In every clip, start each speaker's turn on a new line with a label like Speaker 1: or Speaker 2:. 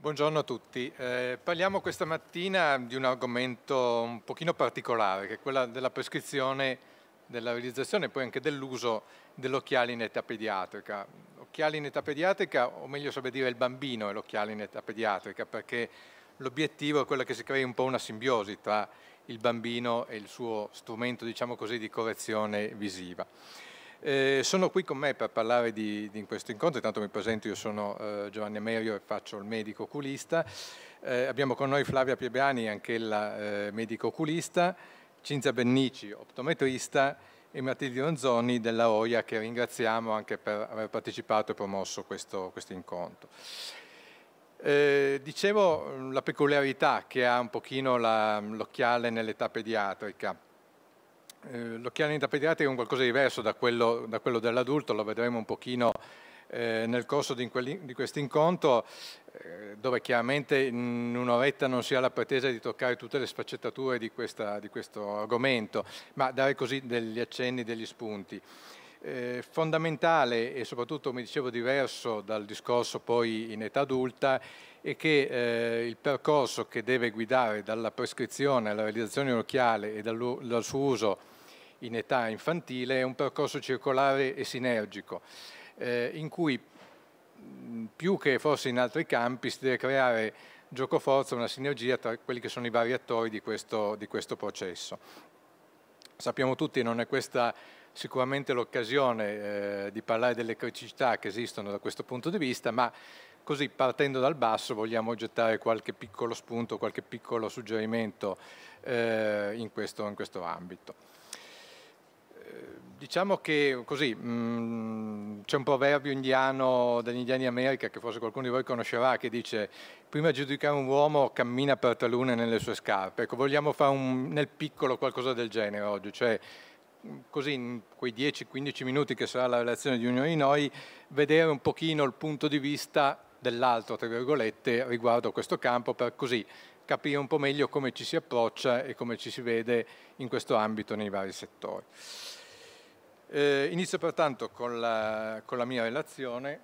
Speaker 1: Buongiorno a tutti. Eh, parliamo questa mattina di un argomento un pochino particolare, che è quello della prescrizione della realizzazione e poi anche dell'uso dell'occhiale in età pediatrica. Occhiali in età pediatrica, o meglio sarebbe dire il bambino e l'occhiale in età pediatrica, perché l'obiettivo è quello che si crei un po' una simbiosi tra il bambino e il suo strumento, diciamo così, di correzione visiva. Eh, sono qui con me per parlare di, di questo incontro, intanto mi presento, io sono eh, Giovanni Amerio e faccio il medico oculista. Eh, abbiamo con noi Flavia Piebiani, anch'ella eh, medico oculista, Cinzia Bennici, optometrista e Matilde Ronzoni della OIA che ringraziamo anche per aver partecipato e promosso questo, questo incontro. Eh, dicevo la peculiarità che ha un pochino l'occhiale nell'età pediatrica eh, l'occhiale intapetiatrico è un qualcosa di diverso da quello, da quello dell'adulto, lo vedremo un pochino eh, nel corso di, di questo incontro, eh, dove chiaramente in un'oretta non si ha la pretesa di toccare tutte le sfaccettature di, questa, di questo argomento, ma dare così degli accenni, degli spunti. Eh, fondamentale e soprattutto, come dicevo, diverso dal discorso poi in età adulta è che eh, il percorso che deve guidare dalla prescrizione alla realizzazione occhiale e dal, dal suo uso in età infantile è un percorso circolare e sinergico, eh, in cui mm, più che forse in altri campi si deve creare giocoforza, una sinergia tra quelli che sono i vari attori di questo, di questo processo. Sappiamo tutti, non è questa sicuramente l'occasione eh, di parlare delle criticità che esistono da questo punto di vista, ma così partendo dal basso vogliamo gettare qualche piccolo spunto, qualche piccolo suggerimento eh, in, questo, in, questo, ambito. Eh, diciamo che così mm, c'è un proverbio indiano degli indiani America che forse qualcuno di voi conoscerà che dice prima di giudicare un uomo cammina per talune nelle sue scarpe. Ecco, vogliamo fare un, nel piccolo qualcosa del genere oggi, cioè così in quei 10-15 minuti che sarà la relazione di ognuno di noi, vedere un pochino il punto di vista dell'altro, tra virgolette, riguardo a questo campo, per così capire un po' meglio come ci si approccia e come ci si vede in questo ambito nei vari settori. Eh, inizio pertanto con la, con la, mia relazione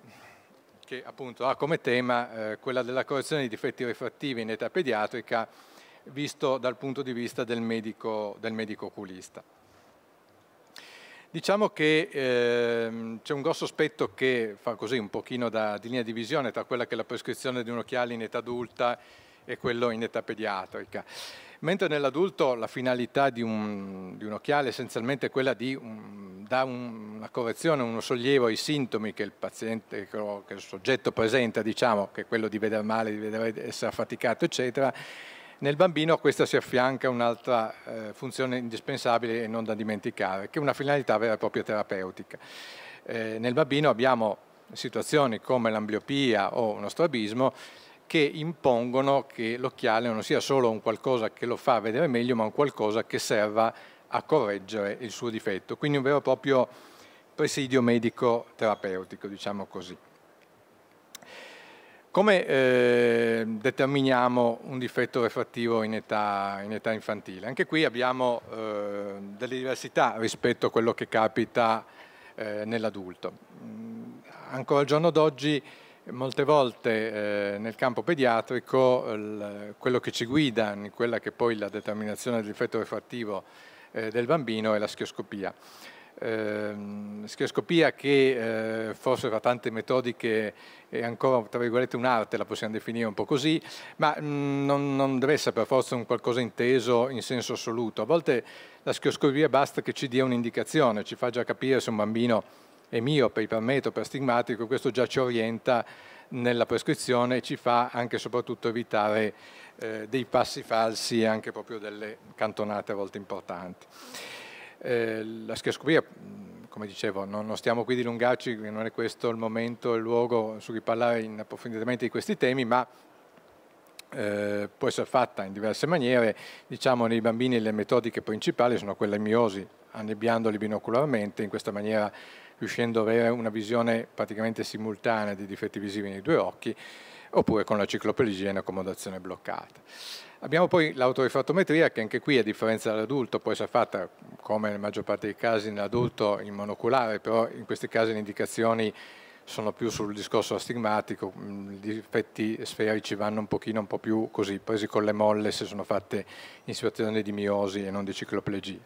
Speaker 1: che appunto ha come tema eh, quella della correzione di difetti refrattivi in età pediatrica visto dal punto di vista del medico, del medico oculista. Diciamo che ehm, c'è un grosso aspetto che fa così un pochino da, di linea di visione tra quella che è la prescrizione di un occhiale in età adulta e quello in età pediatrica. Mentre nell'adulto la finalità di un, di un occhiale è essenzialmente quella di un, mm, dare un, una correzione, uno sollievo ai sintomi che il paziente, che, lo, che il soggetto presenta, diciamo, che è quello di vedere male, di vedere, essere affaticato, eccetera, nel bambino a questa si affianca un'altra eh, funzione indispensabile e non da dimenticare, che è una finalità vera e propria terapeutica. Eh, nel bambino abbiamo situazioni come l'ambliopia o uno strabismo che impongono che l'occhiale non sia solo un qualcosa che lo fa vedere meglio, ma un qualcosa che serva a correggere il suo difetto, quindi un vero e proprio presidio medico terapeutico, diciamo così. Come eh, determiniamo un difetto refrattivo in età, in età infantile? Anche qui abbiamo eh, delle diversità rispetto a quello che capita eh, nell'adulto. Mm, ancora al giorno d'oggi molte volte ehm, nel campo pediatrico quello che ci guida in quella che poi la determinazione del difetto refrattivo ehm, del bambino è la schioscopia ehm, stereoscopia che eh, forse fra tante metodiche è ancora tra virgolette un'arte, la possiamo definire un po' così, ma mh, mm, non, non, deve essere per forza un qualcosa inteso in senso assoluto. A volte la schioscopia basta che ci dia un'indicazione, ci fa già capire se un bambino è mio per miope, ipermetope, astigmatico, questo già ci orienta nella prescrizione e ci fa anche e soprattutto evitare eh, dei passi falsi e anche proprio delle cantonate a volte importanti. Eh, la schioscopia, come dicevo, non, non, stiamo qui dilungarci, non è questo il momento, il luogo su cui parlare in approfonditamente di questi temi, ma eh, può essere fatta in diverse maniere. Diciamo nei bambini le metodiche principali sono quelle miosi, annebbiandoli binocularmente, in questa maniera riuscendo ad avere una visione praticamente simultanea di difetti visivi nei due occhi, oppure con la cicloplegia in accomodazione bloccata. Abbiamo poi l'autorifrattometria che anche qui a differenza dell'adulto può essere fatta come nella maggior parte dei casi nell'adulto in monoculare, però in questi casi le indicazioni sono più sul discorso astigmatico, mm, i difetti sferici vanno un pochino un po' più così, presi con le molle se sono fatte in situazioni di miosi e non di cicloplegia.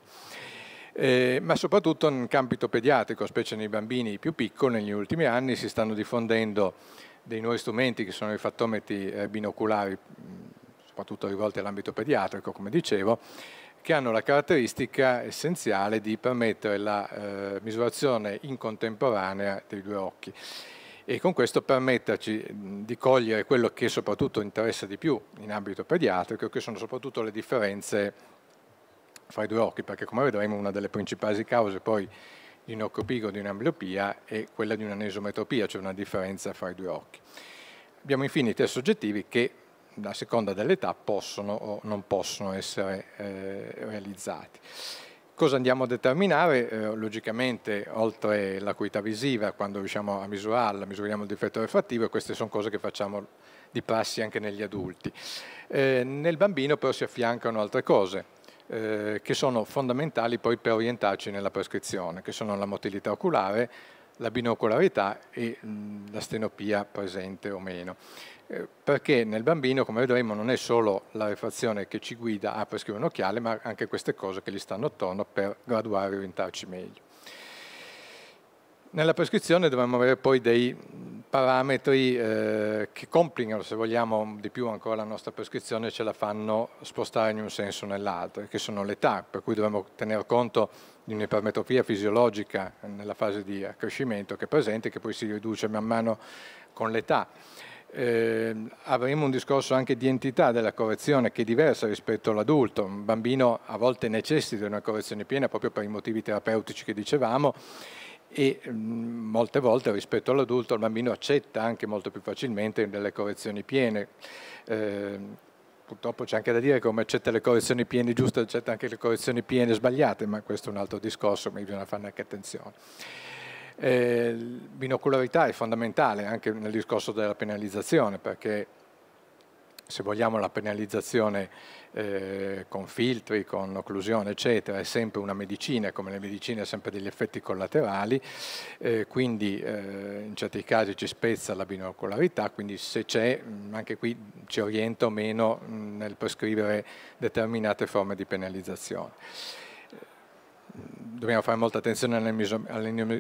Speaker 1: Eh, ma soprattutto in campito pediatrico, specie nei bambini più piccoli, negli ultimi anni si stanno diffondendo dei nuovi strumenti che sono i fattometri eh, binoculari mm, soprattutto rivolte all'ambito pediatrico, come dicevo, che hanno la caratteristica essenziale di permettere la eh, misurazione in contemporanea dei due occhi e con questo permetterci di cogliere quello che soprattutto interessa di più in ambito pediatrico, che sono soprattutto le differenze fra i due occhi, perché come vedremo una delle principali cause poi di un occhio pigro, di un'ambliopia è quella di un'anesometropia, cioè una differenza fra i due occhi. Abbiamo infine i test soggettivi che a seconda dell'età possono o non possono essere eh, realizzati. Cosa andiamo a determinare? Eh, logicamente, oltre l'acuità visiva, quando riusciamo a misurarla, misuriamo il difetto refrattivo e queste sono cose che facciamo di prassi anche negli adulti. Eh, nel bambino però si affiancano altre cose eh, che sono fondamentali poi per orientarci nella prescrizione, che sono la motilità oculare, la binocolarità e la stenopia presente o meno. Eh, perché nel bambino, come vedremo, non è solo la refazione che ci guida a prescrivere un occhiale, ma anche queste cose che gli stanno attorno per graduare e orientarci meglio. Nella prescrizione dovremmo avere poi dei parametri eh, che complicano, se vogliamo, di più ancora la nostra prescrizione e ce la fanno spostare in un senso o nell'altro, che sono l'età, per cui dovremmo tener conto di un'ipermetropia fisiologica nella fase di accrescimento che è presente, che poi si riduce man mano con l'età eh, avremo un discorso anche di entità della correzione che è diversa rispetto all'adulto. Un bambino a volte necessita di una correzione piena proprio per i motivi terapeutici che dicevamo e mm, molte volte rispetto all'adulto il bambino accetta anche molto più facilmente delle correzioni piene. Eh, purtroppo c'è anche da dire come accetta le correzioni piene giuste, accetta anche le correzioni piene sbagliate, ma questo è un altro discorso, quindi bisogna fare anche attenzione. Eh, binocularità è fondamentale anche nel discorso della penalizzazione perché se vogliamo la penalizzazione eh, con filtri, con occlusione, eccetera, è sempre una medicina, come le medicine ha sempre degli effetti collaterali, eh, quindi eh, in certi casi ci spezza la binocolarità, quindi se c'è, mm, anche qui ci oriento meno mm, nel prescrivere determinate forme di penalizzazione dobbiamo fare molta attenzione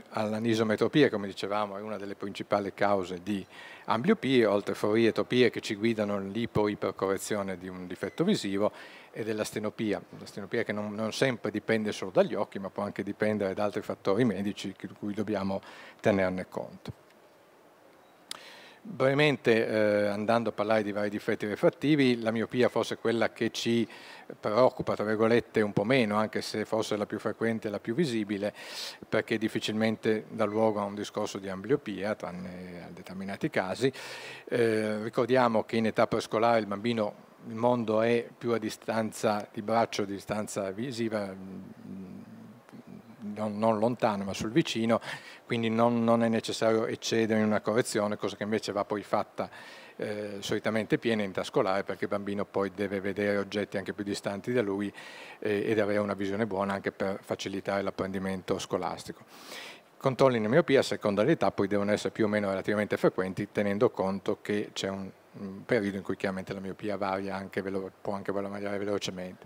Speaker 1: all'anisometropia, come dicevamo, è una delle principali cause di ambliopie, oltre a forie e topie che ci guidano l'ipo-ipercorrezione di un difetto visivo e della stenopia, una stenopia che non, non, sempre dipende solo dagli occhi, ma può anche dipendere da altri fattori medici di cui dobbiamo tenerne conto. Brevemente, eh, andando a parlare di vari difetti refrattivi, la miopia forse è quella che ci preoccupa, tra virgolette, un po' meno, anche se forse è la più frequente e la più visibile, perché difficilmente dà luogo a un discorso di ambliopia, tranne a determinati casi. Eh, ricordiamo che in età prescolare il bambino, il mondo è più a distanza di braccio, a distanza visiva, mm, non, non lontano ma sul vicino, quindi non, non, è necessario eccedere in una correzione, cosa che invece va poi fatta eh, solitamente piena in età scolare perché il bambino poi deve vedere oggetti anche più distanti da lui eh, ed avere una visione buona anche per facilitare l'apprendimento scolastico controlli in miopia a seconda dell'età poi devono essere più o meno relativamente frequenti tenendo conto che c'è un, un periodo in cui chiaramente la miopia varia anche, può anche variare velocemente.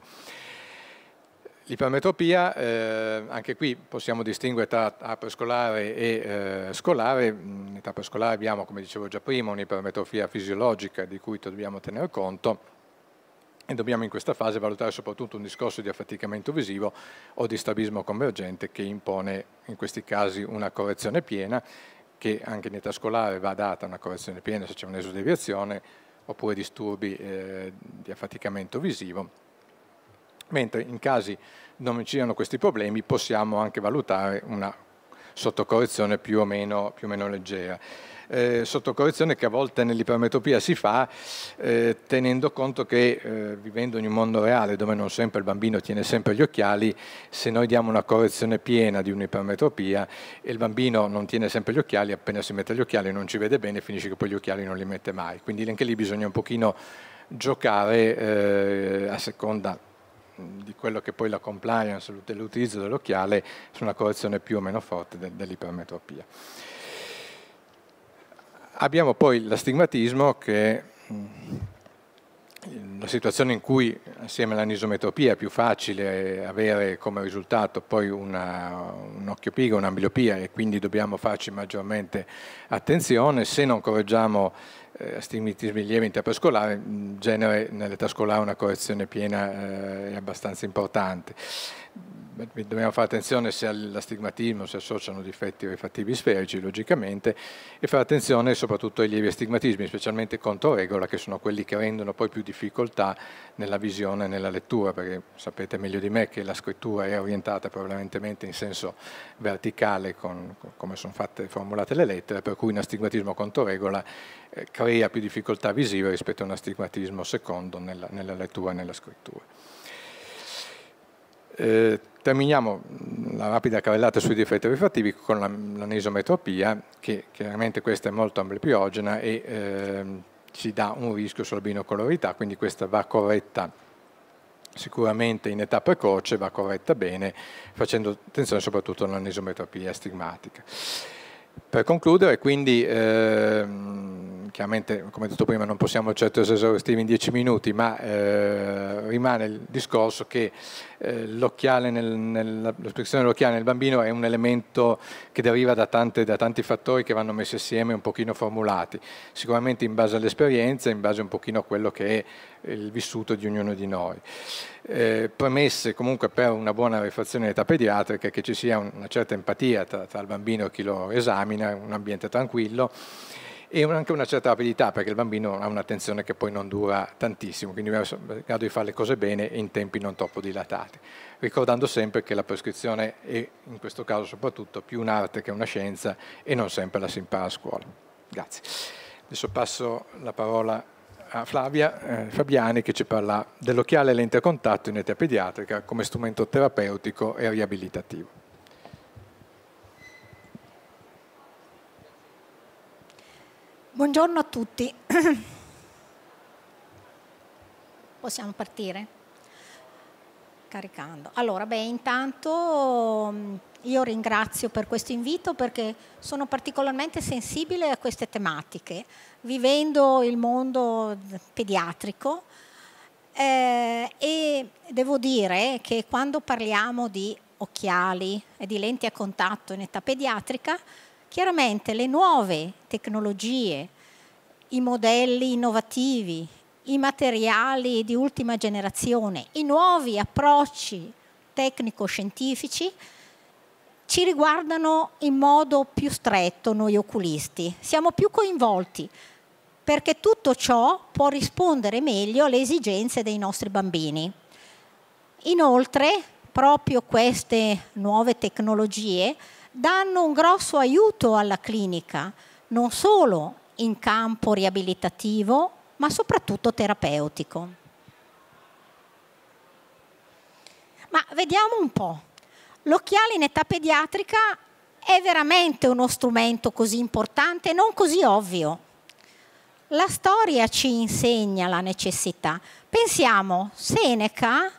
Speaker 1: L'ipermetropia, eh, anche qui possiamo distinguere tra età prescolare e eh, scolare. In età prescolare abbiamo, come dicevo già prima, un'ipermetropia fisiologica di cui dobbiamo tener conto e dobbiamo in questa fase valutare soprattutto un discorso di affaticamento visivo o di strabismo convergente che impone in questi casi una correzione piena, che anche in età scolare va data una correzione piena se c'è un'esodeviazione oppure disturbi eh, di affaticamento visivo mentre in casi non ci siano questi problemi possiamo anche valutare una sottocorrezione più o meno, più o meno leggera. Eh, sottocorrezione che a volte nell'ipermetropia si fa eh, tenendo conto che eh, vivendo in un mondo reale dove non sempre il bambino tiene sempre gli occhiali, se noi diamo una correzione piena di un'ipermetropia e il bambino non tiene sempre gli occhiali, appena si mette gli occhiali non ci vede bene, finisce che poi gli occhiali non li mette mai. Quindi anche lì bisogna un pochino giocare eh, a seconda di quello che poi la compliance, l'utilizzo dell'occhiale su una correzione più o meno forte dell'ipermetropia. Abbiamo poi l'astigmatismo che la situazione in cui assieme all'anisometropia è più facile avere come risultato poi una, un occhio pigro, un'ambliopia e quindi dobbiamo farci maggiormente attenzione, se non correggiamo eh, astigmatismi lievi in età prescolare, in genere nell'età scolare una correzione piena eh, è abbastanza importante dobbiamo fare attenzione se all'astigmatismo si associano difetti refrattivi sferici, logicamente, e fare attenzione soprattutto ai lievi astigmatismi, specialmente contro regola, che sono quelli che rendono poi più difficoltà nella visione e nella lettura, perché sapete meglio di me che la scrittura è orientata prevalentemente in senso verticale, con, come sono fatte, formulate le lettere, per cui un astigmatismo controregola eh, crea più difficoltà visive rispetto a un astigmatismo secondo nella, nella lettura e nella scrittura. Eh, terminiamo mm, la rapida carrellata sui difetti refrattivi con l'anisometropia, che chiaramente questa è molto amplipiogena e eh, ci dà un rischio sulla binocolorità, quindi questa va corretta sicuramente in età precoce, va corretta bene, facendo attenzione soprattutto all'anisometropia stigmatica. Per concludere, quindi, eh, chiaramente, come detto prima, non possiamo certo essere esaustivi in dieci minuti, ma eh, rimane il discorso che eh, l'occhiale nel, nel, dell'occhiale nel bambino è un elemento che deriva da, tante, da, tanti fattori che vanno messi assieme un pochino formulati, sicuramente in base all'esperienza, in base un pochino a quello che è il vissuto di ognuno di noi. Eh, premesse comunque per una buona rifazione età pediatrica, che ci sia una certa empatia tra, tra il bambino e chi lo esamina, un ambiente tranquillo e anche una certa rapidità perché il bambino ha un'attenzione che poi non dura tantissimo, quindi bisogna in grado di fare le cose bene in tempi non troppo dilatati, ricordando sempre che la prescrizione è in questo caso soprattutto più un'arte che una scienza e non sempre la si impara a scuola. Grazie. Adesso passo la parola a a Flavia eh, Fabiani che ci parla dell'occhiale lente a contatto in età pediatrica come strumento terapeutico e
Speaker 2: riabilitativo. Buongiorno a tutti. Possiamo partire? scaricando. Allora, beh, intanto mm, io ringrazio per questo invito perché sono particolarmente sensibile a queste tematiche, vivendo il mondo pediatrico eh, e devo dire che quando parliamo di occhiali e di lenti a contatto in età pediatrica, chiaramente le nuove tecnologie, i modelli innovativi, i materiali di ultima generazione, i nuovi approcci tecnico-scientifici ci riguardano in modo più stretto noi oculisti, siamo più coinvolti perché tutto ciò può rispondere meglio alle esigenze dei nostri bambini. Inoltre, proprio queste nuove tecnologie danno un grosso aiuto alla clinica, non solo in campo riabilitativo ma soprattutto terapeutico. Ma vediamo un po', l'occhiale in età pediatrica è veramente uno strumento così importante, non così ovvio. La storia ci insegna la necessità. Pensiamo, Seneca,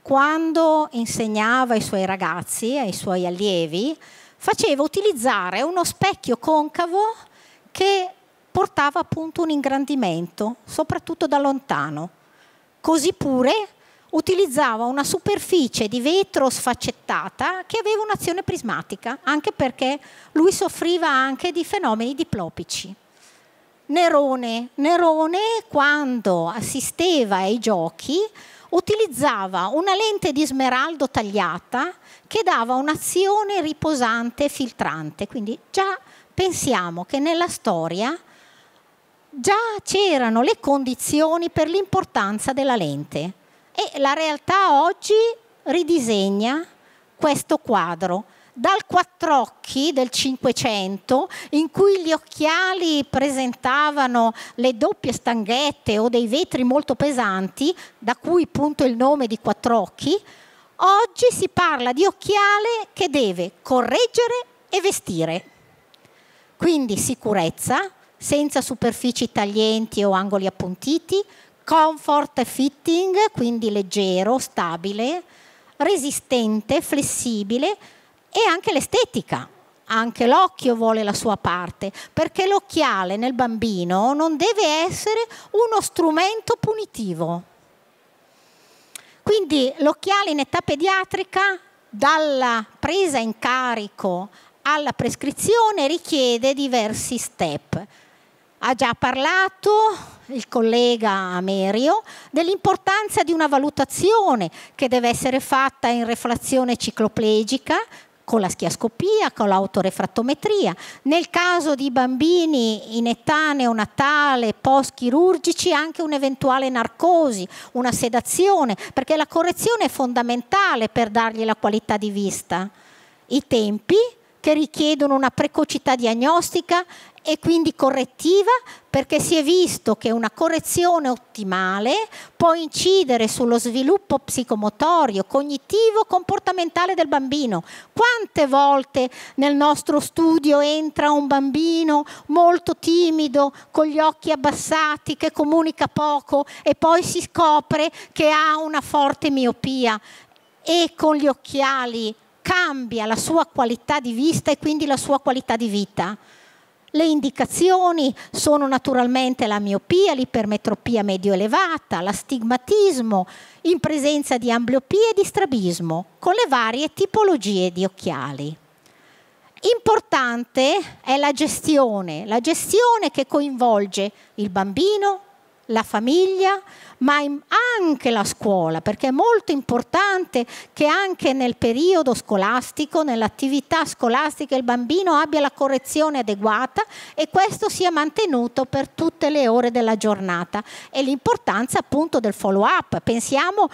Speaker 2: quando insegnava ai suoi ragazzi, ai suoi allievi, faceva utilizzare uno specchio concavo che portava appunto un ingrandimento, soprattutto da lontano. Così pure utilizzava una superficie di vetro sfaccettata che aveva un'azione prismatica, anche perché lui soffriva anche di fenomeni diplopici. Nerone, Nerone quando assisteva ai giochi utilizzava una lente di smeraldo tagliata che dava un'azione riposante e filtrante, quindi già pensiamo che nella storia già c'erano le condizioni per l'importanza della lente e la realtà oggi ridisegna questo quadro dal quattrocchi del Cinquecento, in cui gli occhiali presentavano le doppie stanghette o dei vetri molto pesanti, da cui appunto il nome di quattrocchi, oggi si parla di occhiale che deve correggere e vestire. Quindi sicurezza, senza superfici taglienti o angoli appuntiti, comfort fitting, quindi leggero, stabile, resistente, flessibile e anche l'estetica. Anche l'occhio vuole la sua parte, perché l'occhiale nel bambino non deve essere uno strumento punitivo. Quindi l'occhiale in età pediatrica, dalla presa in carico alla prescrizione, richiede diversi step ha già parlato il collega Amerio dell'importanza di una valutazione che deve essere fatta in reflazione cicloplegica con la schiascopia, con l'autorefrattometria. Nel caso di bambini in età neonatale, post-chirurgici, anche un'eventuale narcosi, una sedazione, perché la correzione è fondamentale per dargli la qualità di vista. I tempi che richiedono una precocità diagnostica e quindi correttiva perché si è visto che una correzione ottimale può incidere sullo sviluppo psicomotorio, cognitivo, comportamentale del bambino. Quante volte nel nostro studio entra un bambino molto timido, con gli occhi abbassati, che comunica poco e poi si scopre che ha una forte miopia e con gli occhiali cambia la sua qualità di vista e quindi la sua qualità di vita. Le indicazioni sono naturalmente la miopia, l'ipermetropia medio elevata, l'astigmatismo in presenza di ambliopia e di strabismo, con le varie tipologie di occhiali. Importante è la gestione, la gestione che coinvolge il bambino, la famiglia, ma anche la scuola, perché è molto importante che anche nel periodo scolastico, nell'attività scolastica, il bambino abbia la correzione adeguata e questo sia mantenuto per tutte le ore della giornata. E l'importanza appunto del follow-up. Pensiamo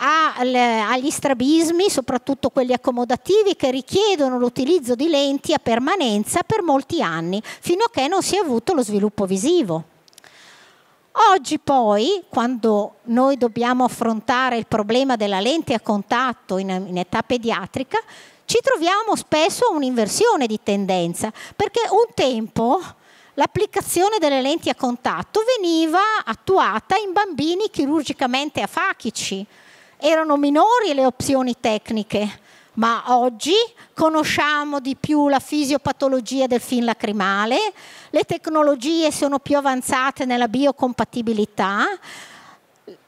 Speaker 2: agli strabismi, soprattutto quelli accomodativi, che richiedono l'utilizzo di lenti a permanenza per molti anni, fino a che non si è avuto lo sviluppo visivo. Oggi poi, quando noi dobbiamo affrontare il problema della lente a contatto in, in età pediatrica, ci troviamo spesso a un'inversione di tendenza, perché un tempo l'applicazione delle lenti a contatto veniva attuata in bambini chirurgicamente afachici, erano minori le opzioni tecniche ma oggi conosciamo di più la fisiopatologia del film lacrimale, le tecnologie sono più avanzate nella biocompatibilità,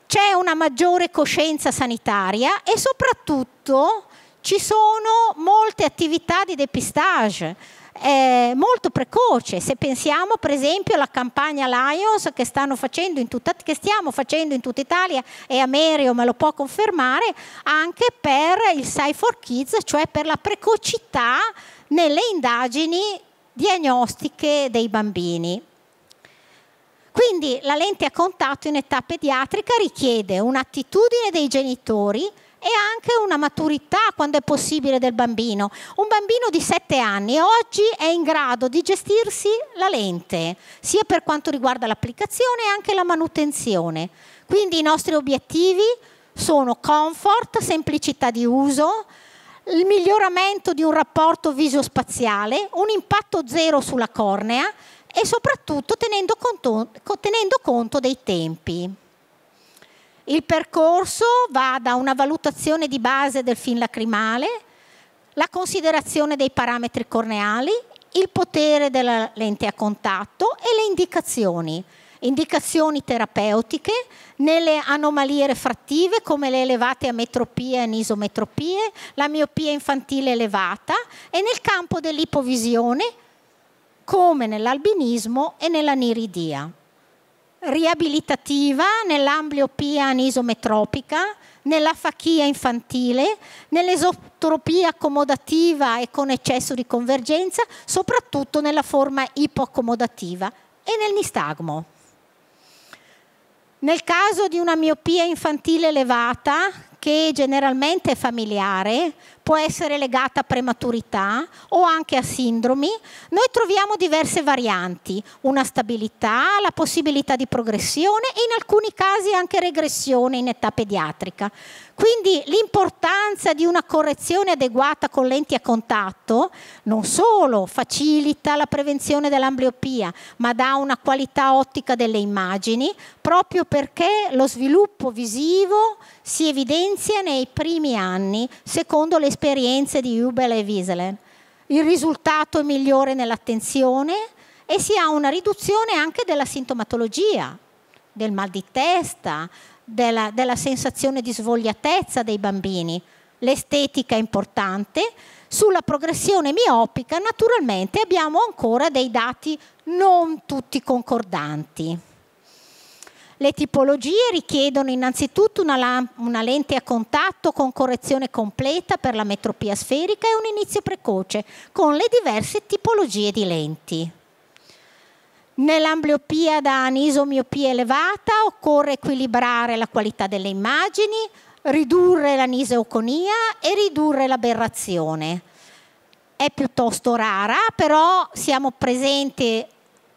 Speaker 2: c'è una maggiore coscienza sanitaria e soprattutto ci sono molte attività di depistage eh, molto precoce. Se pensiamo per esempio alla campagna Lions che, tutta, che, stiamo facendo in tutta Italia e Amerio me lo può confermare, anche per il Sci for Kids, cioè per la precocità nelle indagini diagnostiche dei bambini. Quindi la lente a contatto in età pediatrica richiede un'attitudine dei genitori e anche una maturità quando è possibile del bambino. Un bambino di 7 anni oggi è in grado di gestirsi la lente, sia per quanto riguarda l'applicazione e anche la manutenzione. Quindi i nostri obiettivi sono comfort, semplicità di uso, il miglioramento di un rapporto viso-spaziale, un impatto zero sulla cornea e soprattutto tenendo conto, tenendo conto dei tempi. Il percorso va da una valutazione di base del film lacrimale, la considerazione dei parametri corneali, il potere della lente a contatto e le indicazioni, indicazioni terapeutiche nelle anomalie refrattive come le elevate ametropie e anisometropie, la miopia infantile elevata e nel campo dell'ipovisione come nell'albinismo e nella niridia riabilitativa nell'ambliopia anisometropica, nella fachia infantile, nell'esotropia accomodativa e con eccesso di convergenza, soprattutto nella forma ipoaccomodativa e nel nistagmo. Nel caso di una miopia infantile elevata, che generalmente è familiare, può essere legata a prematurità o anche a sindromi, noi troviamo diverse varianti, una stabilità, la possibilità di progressione e in alcuni casi anche regressione in età pediatrica. Quindi l'importanza di una correzione adeguata con lenti a contatto non solo facilita la prevenzione dell'ambliopia, ma dà una qualità ottica delle immagini, proprio perché lo sviluppo visivo si evidenzia nei primi anni, secondo le esperienze di Hubel e Wieselen. Il risultato è migliore nell'attenzione e si ha una riduzione anche della sintomatologia, del mal di testa, della, della sensazione di svogliatezza dei bambini, l'estetica è importante, sulla progressione miopica naturalmente abbiamo ancora dei dati non tutti concordanti. Le tipologie richiedono innanzitutto una, una, lente a contatto con correzione completa per la metropia sferica e un inizio precoce con le diverse tipologie di lenti. Nell'ambliopia da anisomiopia elevata occorre equilibrare la qualità delle immagini, ridurre l'aniseoconia e ridurre l'aberrazione. È piuttosto rara, però siamo presenti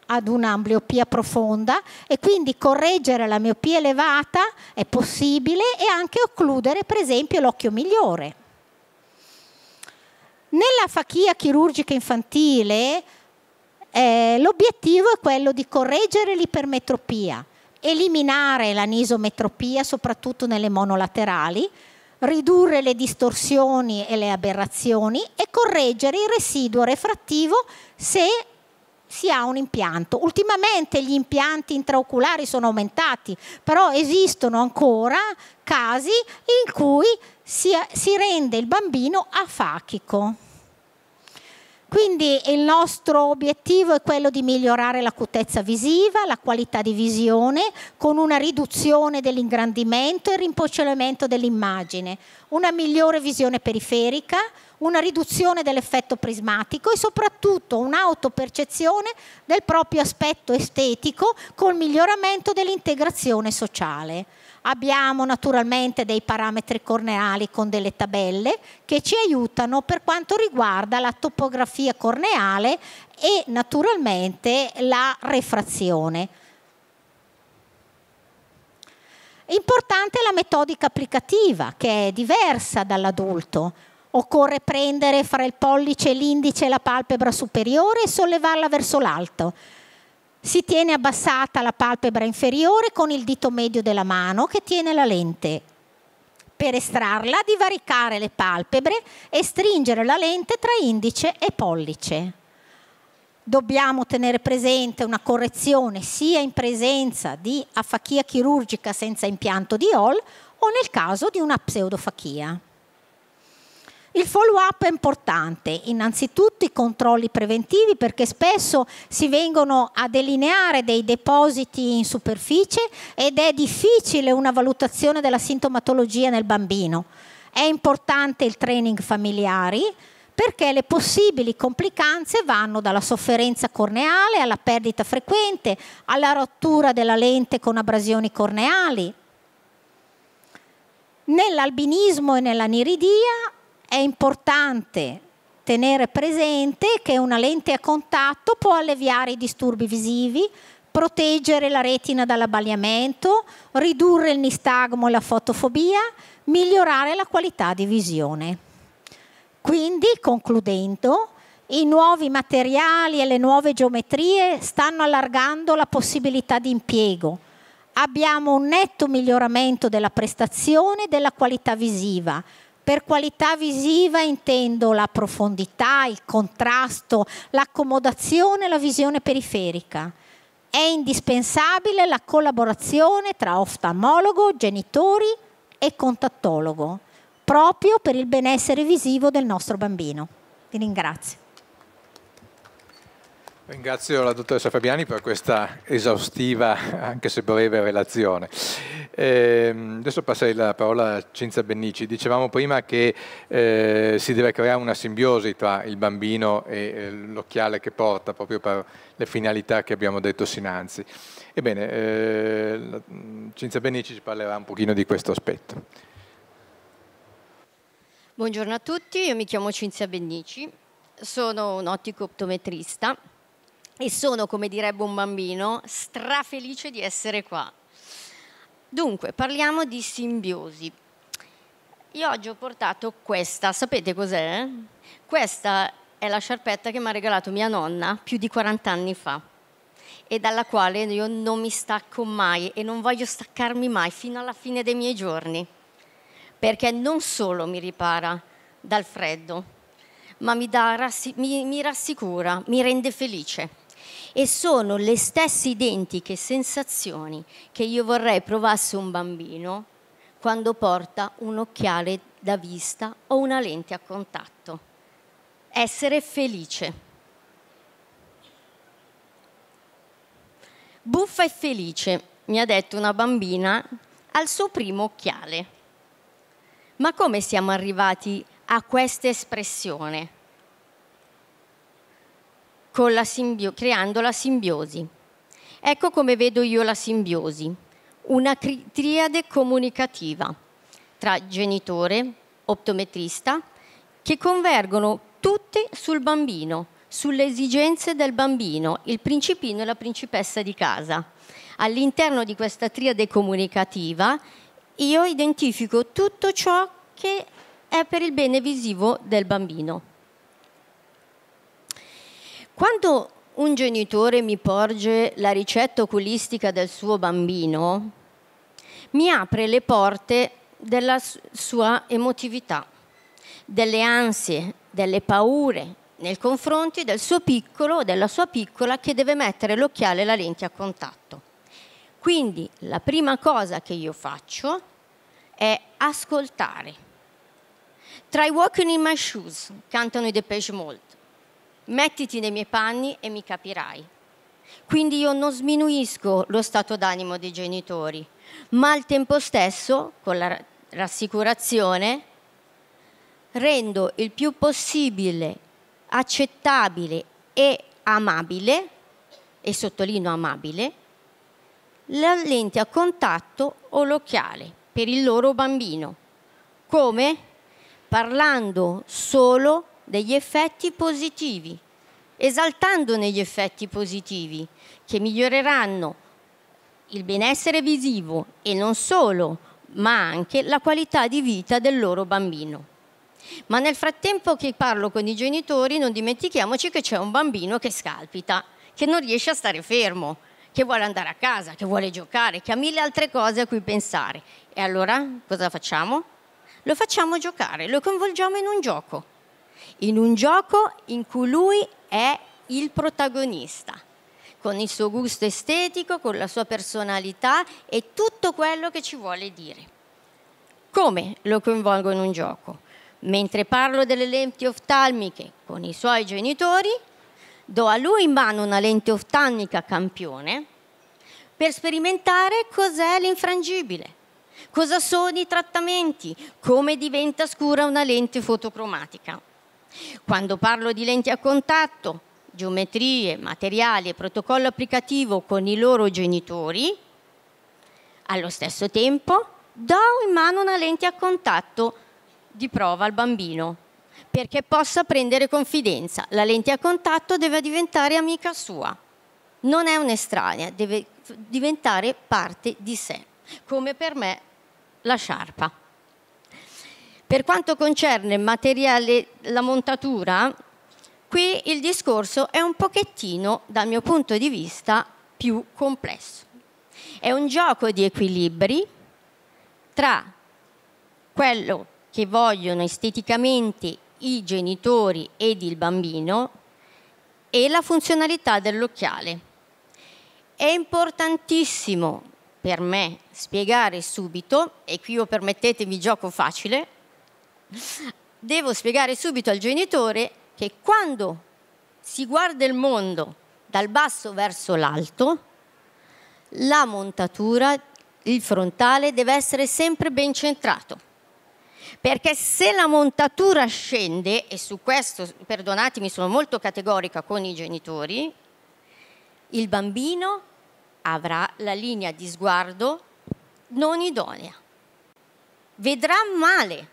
Speaker 2: ad un'ambliopia profonda e quindi correggere la miopia elevata è possibile e anche occludere per esempio l'occhio migliore. Nella fachia chirurgica infantile eh, l'obiettivo è quello di correggere l'ipermetropia, eliminare l'anisometropia soprattutto nelle monolaterali, ridurre le distorsioni e le aberrazioni e correggere il residuo refrattivo se si ha un impianto. Ultimamente gli impianti intraoculari sono aumentati, però esistono ancora casi in cui si, si rende il bambino afachico. Quindi il nostro obiettivo è quello di migliorare l'acutezza visiva, la qualità di visione, con una riduzione dell'ingrandimento e rimpocciolamento dell'immagine, una migliore visione periferica, una riduzione dell'effetto prismatico e soprattutto un'autopercezione del proprio aspetto estetico col miglioramento dell'integrazione sociale. Abbiamo naturalmente dei parametri corneali con delle tabelle che ci aiutano per quanto riguarda la topografia corneale e naturalmente la refrazione. Importante la metodica applicativa che è diversa dall'adulto. Occorre prendere fra il pollice e l'indice la palpebra superiore e sollevarla verso l'alto si tiene abbassata la palpebra inferiore con il dito medio della mano che tiene la lente. Per estrarla, divaricare le palpebre e stringere la lente tra indice e pollice. Dobbiamo tenere presente una correzione sia in presenza di afachia chirurgica senza impianto di Hall o nel caso di una pseudofachia. Il follow up è importante, innanzitutto i controlli preventivi perché spesso si vengono a delineare dei depositi in superficie ed è difficile una valutazione della sintomatologia nel bambino. È importante il training familiari, perché le possibili complicanze vanno dalla sofferenza corneale alla perdita frequente, alla rottura della lente con abrasioni corneali. Nell'albinismo e nell'aniridia è importante tenere presente che una lente a contatto può alleviare i disturbi visivi, proteggere la retina dall'abbagliamento, ridurre il nistagmo e la fotofobia, migliorare la qualità di visione. Quindi, concludendo, i nuovi materiali e le nuove geometrie stanno allargando la possibilità di impiego. Abbiamo un netto miglioramento della prestazione e della qualità visiva, per qualità visiva intendo la profondità, il contrasto, l'accomodazione e la visione periferica. È indispensabile la collaborazione tra oftalmologo, genitori e contattologo, proprio per il benessere visivo del nostro bambino. Vi ringrazio.
Speaker 1: Ringrazio la dottoressa Fabiani per questa esaustiva, anche se breve, relazione. Eh, adesso passerei la parola a Cinzia Bennici. Dicevamo prima che eh, si deve creare una simbiosi tra il bambino e eh, l'occhiale che porta, proprio per le finalità che abbiamo detto sinanzi. Ebbene, eh, Cinzia Bennici ci parlerà un pochino di questo aspetto.
Speaker 3: Buongiorno a tutti, io mi chiamo Cinzia Bennici, sono un ottico optometrista e sono, come direbbe un bambino, strafelice di essere qua. Dunque, parliamo di simbiosi. Io oggi ho portato questa, sapete cos'è? Questa è la sciarpetta che mi ha regalato mia nonna più di 40 anni fa e dalla quale io non mi stacco mai e non voglio staccarmi mai fino alla fine dei miei giorni, perché non solo mi ripara dal freddo, ma mi, dà, mi, mi rassicura, mi rende felice e sono le stesse identiche sensazioni che io vorrei provasse un bambino quando porta un occhiale da vista o una lente a contatto. Essere felice. Buffa e felice, mi ha detto una bambina al suo primo occhiale. Ma come siamo arrivati a questa espressione? la creando la simbiosi. Ecco come vedo io la simbiosi, una triade comunicativa tra genitore, optometrista, che convergono tutte sul bambino, sulle esigenze del bambino, il principino e la principessa di casa. All'interno di questa triade comunicativa io identifico tutto ciò che è per il bene visivo del bambino. Quando un genitore mi porge la ricetta oculistica del suo bambino, mi apre le porte della sua emotività, delle ansie, delle paure nei confronti del suo piccolo o della sua piccola che deve mettere l'occhiale e la lente a contatto. Quindi la prima cosa che io faccio è ascoltare. Try walking in my shoes, cantano i Depeche Mode. Mettiti nei miei panni e mi capirai. Quindi io non sminuisco lo stato d'animo dei genitori, ma al tempo stesso, con la rassicurazione, rendo il più possibile accettabile e amabile, e sottolineo amabile, la lente a contatto o l'occhiale per il loro bambino. Come? Parlando solo degli effetti positivi, esaltandone gli effetti positivi che miglioreranno il benessere visivo e non solo, ma anche la qualità di vita del loro bambino. Ma nel frattempo che parlo con i genitori non dimentichiamoci che c'è un bambino che scalpita, che non riesce a stare fermo, che vuole andare a casa, che vuole giocare, che ha mille altre cose a cui pensare. E allora cosa facciamo? Lo facciamo giocare, lo coinvolgiamo in un gioco in un gioco in cui lui è il protagonista, con il suo gusto estetico, con la sua personalità e tutto quello che ci vuole dire. Come lo coinvolgo in un gioco? Mentre parlo delle lenti oftalmiche con i suoi genitori, do a lui in mano una lente oftalmica campione per sperimentare cos'è l'infrangibile, cosa sono i trattamenti, come diventa scura una lente fotocromatica. Quando parlo di lenti a contatto, geometrie, materiali e protocollo applicativo con i loro genitori, allo stesso tempo do in mano una lente a contatto di prova al bambino perché possa prendere confidenza. La lente a contatto deve diventare amica sua, non è un'estranea, deve diventare parte di sé, come per me la sciarpa. Per quanto concerne materiale, la montatura, qui il discorso è un pochettino, dal mio punto di vista, più complesso. È un gioco di equilibri tra quello che vogliono esteticamente i genitori ed il bambino e la funzionalità dell'occhiale. È importantissimo per me spiegare subito, e qui io permettetemi gioco facile, Devo spiegare subito al genitore che quando si guarda il mondo dal basso verso l'alto, la montatura, il frontale deve essere sempre ben centrato perché se la montatura scende, e su questo, perdonatemi, sono molto categorica con i genitori, il bambino avrà la linea di sguardo non idonea, vedrà male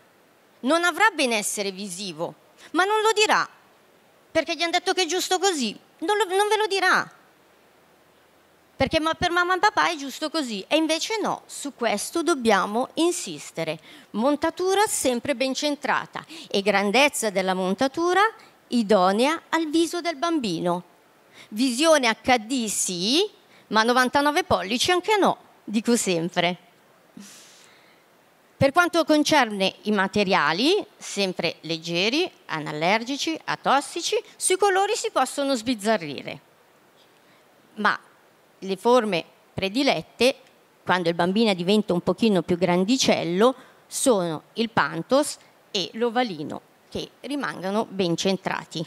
Speaker 3: non avrà benessere visivo, ma non lo dirà, perché gli hanno detto che è giusto così, non, lo, non ve lo dirà. Perché per mamma e papà è giusto così. E invece no, su questo dobbiamo insistere. Montatura sempre ben centrata e grandezza della montatura idonea al viso del bambino. Visione HD sì, ma 99 pollici anche no, dico sempre. Per quanto concerne i materiali, sempre leggeri, anallergici, atossici, sui colori si possono sbizzarrire, ma le forme predilette, quando il bambino diventa un pochino più grandicello, sono il pantos e l'ovalino, che rimangono ben centrati.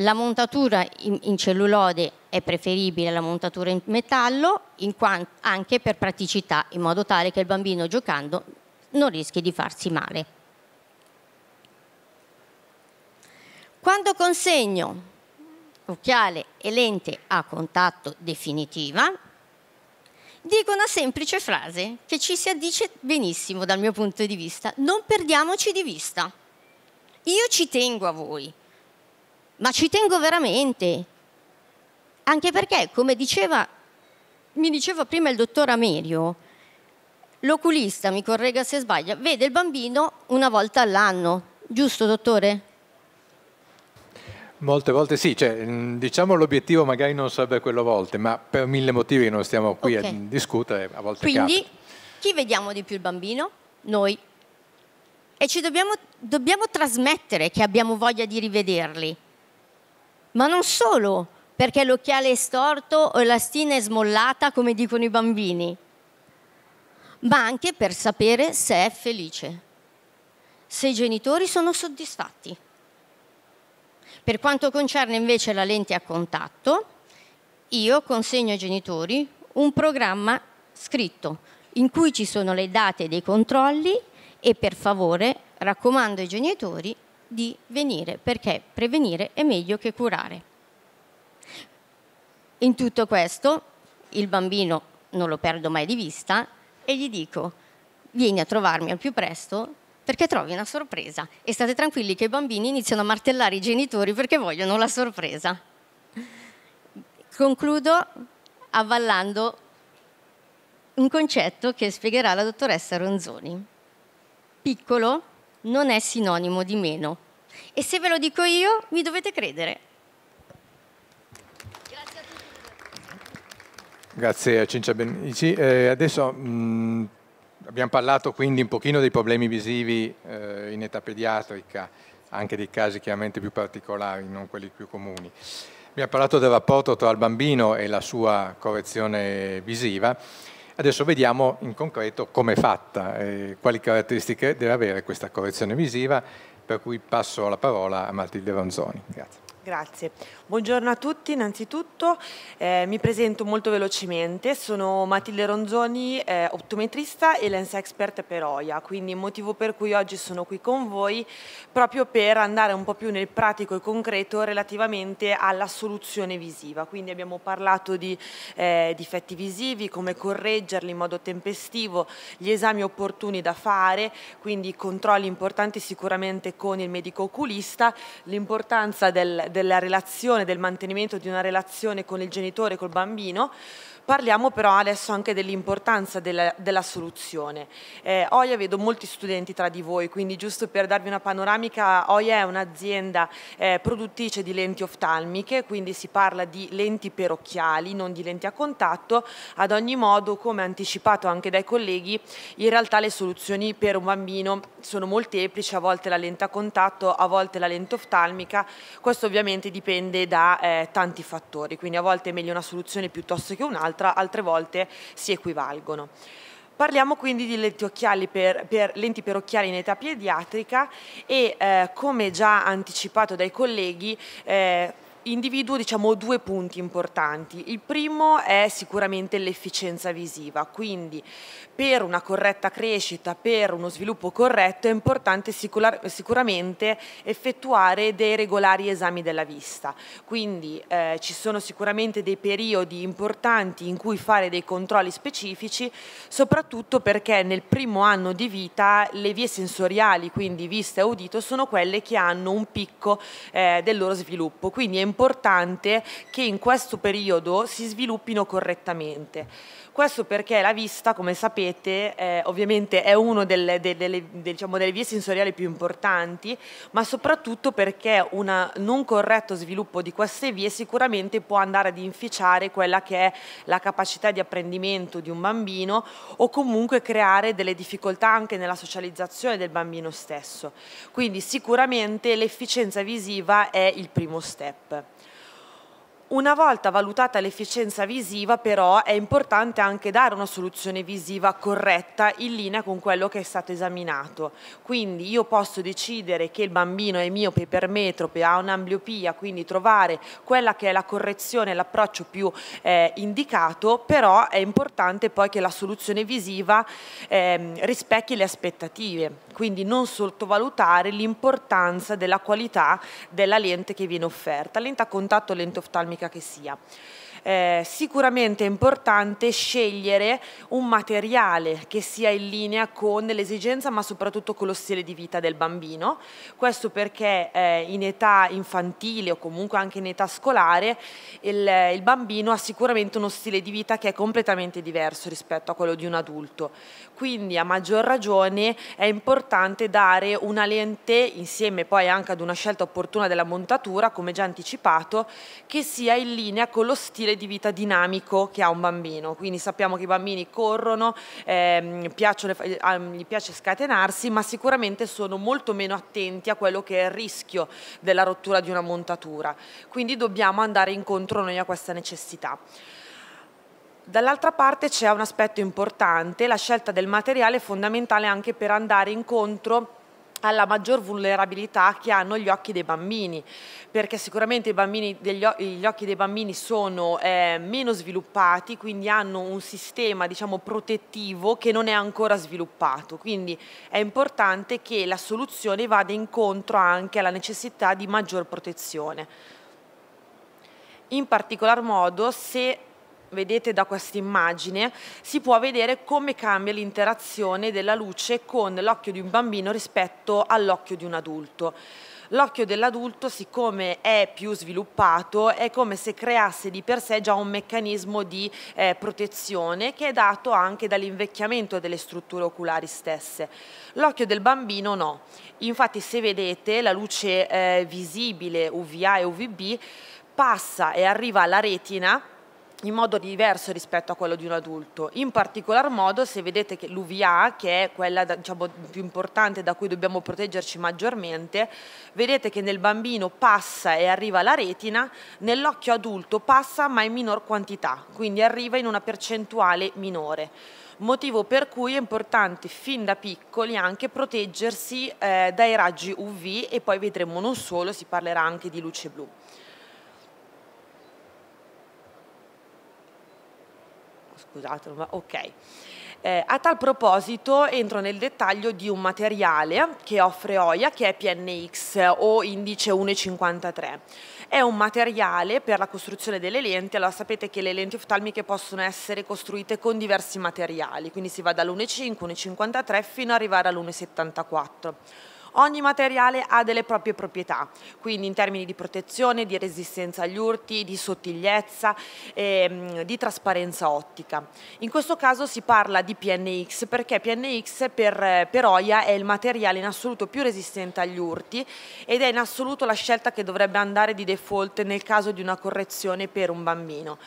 Speaker 3: La montatura in, in celluloide è preferibile alla montatura in metallo in quanto, anche per praticità, in modo tale che il bambino giocando non rischi di farsi male. Quando consegno occhiale e lente a contatto definitiva, dico una semplice frase che ci si addice benissimo dal mio punto di vista. Non perdiamoci di vista. Io ci tengo a voi, ma ci tengo veramente, anche perché, come diceva, mi diceva prima il dottor Amerio, l'oculista, mi corregga se sbaglia, vede il bambino una volta all'anno, giusto dottore?
Speaker 1: Molte volte sì, cioè, mm, diciamo l'obiettivo magari non sarebbe quello a volte, ma per mille motivi che non stiamo qui okay. a discutere, a volte Quindi
Speaker 3: capita. chi vediamo di più il bambino? Noi. E ci dobbiamo, dobbiamo trasmettere che abbiamo voglia di rivederli ma non solo perché l'occhiale è storto o la stina è smollata, come dicono i bambini, ma anche per sapere se è felice, se i genitori sono soddisfatti. Per quanto concerne invece la lente a contatto, io consegno ai genitori un programma scritto in cui ci sono le date dei controlli e per favore raccomando ai genitori di venire, perché prevenire è meglio che curare. In tutto questo il bambino non lo perdo mai di vista e gli dico vieni a trovarmi al più presto perché trovi una sorpresa e state tranquilli che i bambini iniziano a martellare i genitori perché vogliono la sorpresa. Concludo avvallando un concetto che spiegherà la dottoressa Ronzoni. Piccolo non è sinonimo di meno. E se ve lo dico io, mi dovete credere. Grazie
Speaker 1: a tutti. Grazie a Cincia Benici. Eh, adesso mh, abbiamo parlato quindi un pochino dei problemi visivi eh, in età pediatrica, anche dei casi chiaramente più particolari, non quelli più comuni. Abbiamo parlato del rapporto tra il bambino e la sua correzione visiva Adesso vediamo in concreto come è fatta, e quali caratteristiche deve avere questa correzione visiva, per cui passo la parola a Matilde Ronzoni. Grazie.
Speaker 4: Grazie. Buongiorno a tutti, innanzitutto eh, mi presento molto velocemente, sono Matilde Ronzoni, eh, optometrista e lens expert per OIA, quindi il motivo per cui oggi sono qui con voi proprio per andare un po' più nel pratico e concreto relativamente alla soluzione visiva, quindi abbiamo parlato di eh, difetti visivi, come correggerli in modo tempestivo, gli esami opportuni da fare, quindi controlli importanti sicuramente con il medico oculista, l'importanza del, del della relazione, del mantenimento di una relazione con il genitore, col bambino, Parliamo però adesso anche dell'importanza della, della, soluzione. Eh, Oia vedo molti studenti tra di voi, quindi giusto per darvi una panoramica, Oia è un'azienda eh, produttrice di lenti oftalmiche, quindi si parla di lenti per occhiali, non di lenti a contatto. Ad ogni modo, come anticipato anche dai colleghi, in realtà le soluzioni per un bambino sono molteplici, a volte la lente a contatto, a volte la lente oftalmica, questo ovviamente dipende da eh, tanti fattori, quindi a volte è meglio una soluzione piuttosto che un'altra altre volte si equivalgono. Parliamo quindi di lenti, per, per, lenti per occhiali in età pediatrica e eh, come già anticipato dai colleghi eh, Individuo diciamo, due punti importanti. Il primo è sicuramente l'efficienza visiva, quindi per una corretta crescita, per uno sviluppo corretto è importante sicuramente effettuare dei regolari esami della vista. Quindi eh, ci sono sicuramente dei periodi importanti in cui fare dei controlli specifici, soprattutto perché nel primo anno di vita le vie sensoriali, quindi vista e udito, sono quelle che hanno un picco eh, del loro sviluppo. Quindi è importante che in questo periodo si sviluppino correttamente. Questo perché la vista, come sapete, eh, ovviamente è una delle, delle, delle, diciamo, delle vie sensoriali più importanti, ma soprattutto perché un non corretto sviluppo di queste vie sicuramente può andare ad inficiare quella che è la capacità di apprendimento di un bambino o comunque creare delle difficoltà anche nella socializzazione del bambino stesso. Quindi sicuramente l'efficienza visiva è il primo step. Una volta valutata l'efficienza visiva però è importante anche dare una soluzione visiva corretta in linea con quello che è stato esaminato. Quindi io posso decidere che il bambino è miope per ha un'ambliopia, quindi trovare quella che è la correzione, l'approccio più eh, indicato, però è importante poi che la soluzione visiva eh, rispecchi le aspettative, quindi non sottovalutare l'importanza della qualità della lente che viene offerta. Lente a contatto, lente oftalmica economica che sia eh, sicuramente è importante scegliere un materiale che sia in linea con l'esigenza ma soprattutto con lo stile di vita del bambino, questo perché eh, in età infantile o comunque anche in età scolare il, il bambino ha sicuramente uno stile di vita che è completamente diverso rispetto a quello di un adulto, quindi a maggior ragione è importante dare una lente insieme poi anche ad una scelta opportuna della montatura, come già anticipato, che sia in linea con lo stile di di vita dinamico che ha un bambino, quindi sappiamo che i bambini corrono, ehm, eh, gli piace scatenarsi, ma sicuramente sono molto meno attenti a quello che è il rischio della rottura di una montatura, quindi dobbiamo andare incontro noi a questa necessità. Dall'altra parte c'è un aspetto importante, la scelta del materiale è fondamentale anche per andare incontro alla maggior vulnerabilità che hanno gli occhi dei bambini, perché sicuramente degli, gli occhi dei bambini sono eh, meno sviluppati, quindi hanno un sistema diciamo, protettivo che non è ancora sviluppato, quindi è importante che la soluzione vada incontro anche alla necessità di maggior protezione. In particolar modo se vedete da questa immagine, si può vedere come cambia l'interazione della luce con l'occhio di un bambino rispetto all'occhio di un adulto. L'occhio dell'adulto, siccome è più sviluppato, è come se creasse di per sé già un meccanismo di eh, protezione che è dato anche dall'invecchiamento delle strutture oculari stesse. L'occhio del bambino no. Infatti se vedete la luce eh, visibile UVA e UVB passa e arriva alla retina in modo diverso rispetto a quello di un adulto, in particolar modo se vedete che l'UVA, che è quella diciamo, più importante da cui dobbiamo proteggerci maggiormente, vedete che nel bambino passa e arriva la retina, nell'occhio adulto passa ma in minor quantità, quindi arriva in una percentuale minore motivo per cui è importante fin da piccoli anche proteggersi eh, dai raggi UV e poi vedremo non solo, si parlerà anche di luce blu. scusate, ma ok. Eh, a tal proposito entro nel dettaglio di un materiale che offre OIA che è PNX eh, o indice 1,53. È un materiale per la costruzione delle lenti, allora sapete che le lenti oftalmiche possono essere costruite con diversi materiali, quindi si va dall'1,5, 1,53 fino ad arrivare all'1,74. Ogni materiale ha delle proprie proprietà, quindi in termini di protezione, di resistenza agli urti, di sottigliezza, ehm, di trasparenza ottica. In questo caso si parla di PNX perché PNX per, per OIA è il materiale in assoluto più resistente agli urti ed è in assoluto la scelta che dovrebbe andare di default nel caso di una correzione per un bambino.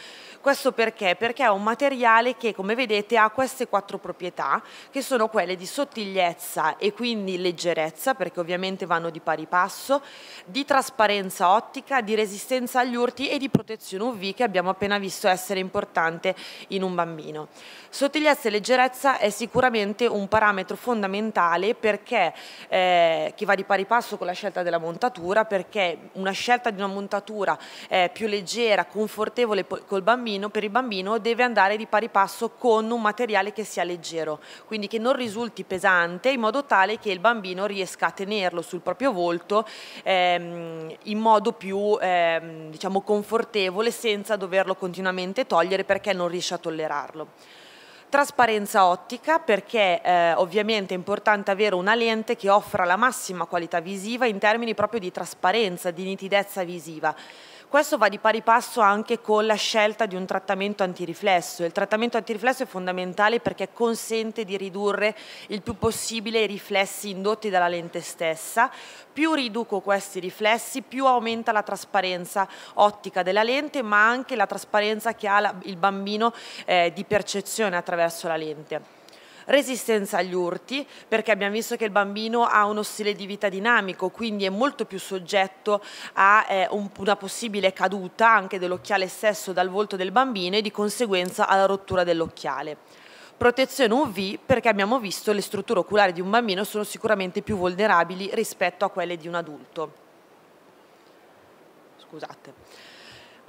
Speaker 4: Questo perché? Perché è un materiale che come vedete ha queste quattro proprietà che sono quelle di sottigliezza e quindi leggerezza perché ovviamente vanno di pari passo, di trasparenza ottica, di resistenza agli urti e di protezione UV che abbiamo appena visto essere importante in un bambino. Sottigliezza e leggerezza è sicuramente un parametro fondamentale perché eh, che va di pari passo con la scelta della montatura perché una scelta di una montatura eh, più leggera, confortevole col bambino bambino, per il bambino deve andare di pari passo con un materiale che sia leggero, quindi che non risulti pesante in modo tale che il bambino riesca a tenerlo sul proprio volto ehm, in modo più ehm, diciamo, confortevole senza doverlo continuamente togliere perché non riesce a tollerarlo. Trasparenza ottica perché eh, ovviamente è importante avere una lente che offra la massima qualità visiva in termini proprio di trasparenza, di nitidezza visiva. Questo va di pari passo anche con la scelta di un trattamento antiriflesso. Il trattamento antiriflesso è fondamentale perché consente di ridurre il più possibile i riflessi indotti dalla lente stessa. Più riduco questi riflessi, più aumenta la trasparenza ottica della lente, ma anche la trasparenza che ha il bambino eh, di percezione attraverso la lente resistenza agli urti perché abbiamo visto che il bambino ha uno stile di vita dinamico, quindi è molto più soggetto a eh, un, una possibile caduta anche dell'occhiale stesso dal volto del bambino e di conseguenza alla rottura dell'occhiale protezione UV perché abbiamo visto le strutture oculari di un bambino sono sicuramente più vulnerabili rispetto a quelle di un adulto. Scusate.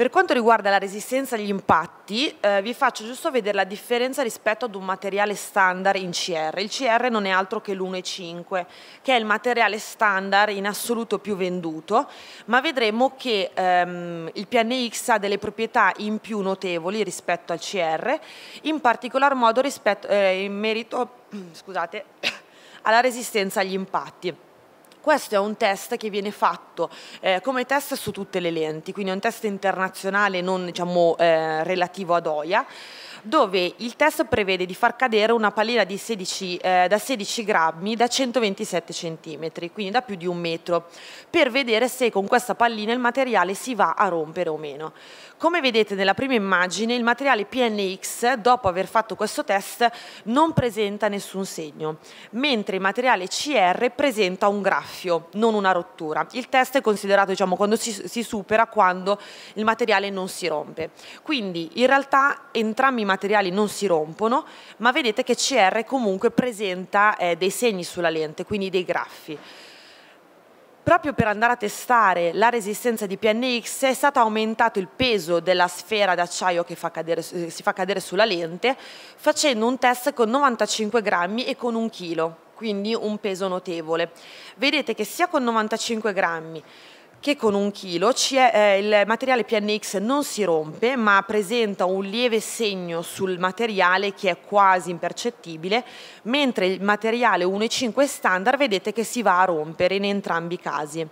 Speaker 4: Per quanto riguarda la resistenza agli impatti, eh, vi faccio giusto vedere la differenza rispetto ad un materiale standard in CR. Il CR non è altro che l'1,5, che è il materiale standard in assoluto più venduto, ma vedremo che ehm, il PNX ha delle proprietà in più notevoli rispetto al CR, in particolar modo rispetto, eh, in merito scusate, alla resistenza agli impatti. Questo è un test che viene fatto eh, come test su tutte le lenti, quindi è un test internazionale non diciamo, eh, relativo ad OIA dove il test prevede di far cadere una pallina 16, eh, da 16 grammi da 127 cm, quindi da più di un metro, per vedere se con questa pallina il materiale si va a rompere o meno. Come vedete nella prima immagine, il materiale PNX, dopo aver fatto questo test, non presenta nessun segno, mentre il materiale CR presenta un graffio, non una rottura. Il test è considerato diciamo, quando si, si supera, quando il materiale non si rompe. Quindi in realtà entrambi i materiali non si rompono, ma vedete che CR comunque presenta eh, dei segni sulla lente, quindi dei graffi. Proprio per andare a testare la resistenza di PNX è stato aumentato il peso della sfera d'acciaio che fa cadere, si fa cadere sulla lente facendo un test con 95 grammi e con un chilo, quindi un peso notevole. Vedete che sia con 95 grammi che con un chilo è, eh, il materiale PNX non si rompe ma presenta un lieve segno sul materiale che è quasi impercettibile, mentre il materiale 1,5 standard vedete che si va a rompere in entrambi i casi.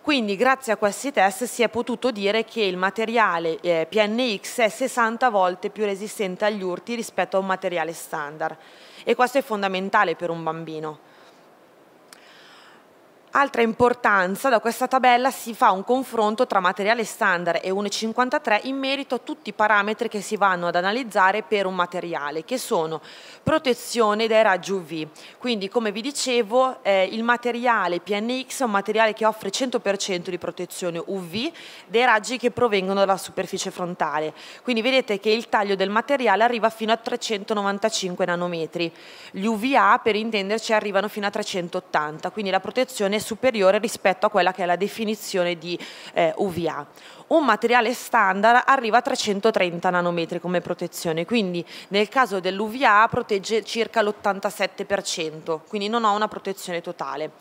Speaker 4: Quindi grazie a questi test si è potuto dire che il materiale eh, PNX è 60 volte più resistente agli urti rispetto a un materiale standard e questo è fondamentale per un bambino. Altra importanza, da questa tabella si fa un confronto tra materiale standard e 1,53 in merito a tutti i parametri che si vanno ad analizzare per un materiale, che sono protezione dai raggi UV. Quindi, come vi dicevo, eh, il materiale PNX è un materiale che offre 100% di protezione UV dei raggi che provengono dalla superficie frontale. Quindi vedete che il taglio del materiale arriva fino a 395 nanometri. Gli UVA, per intenderci, arrivano fino a 380, quindi la protezione superiore rispetto a quella che è la definizione di eh, UVA. Un materiale standard arriva a 330 nanometri come protezione, quindi nel caso dell'UVA protegge circa l'87%, quindi non ha una protezione totale.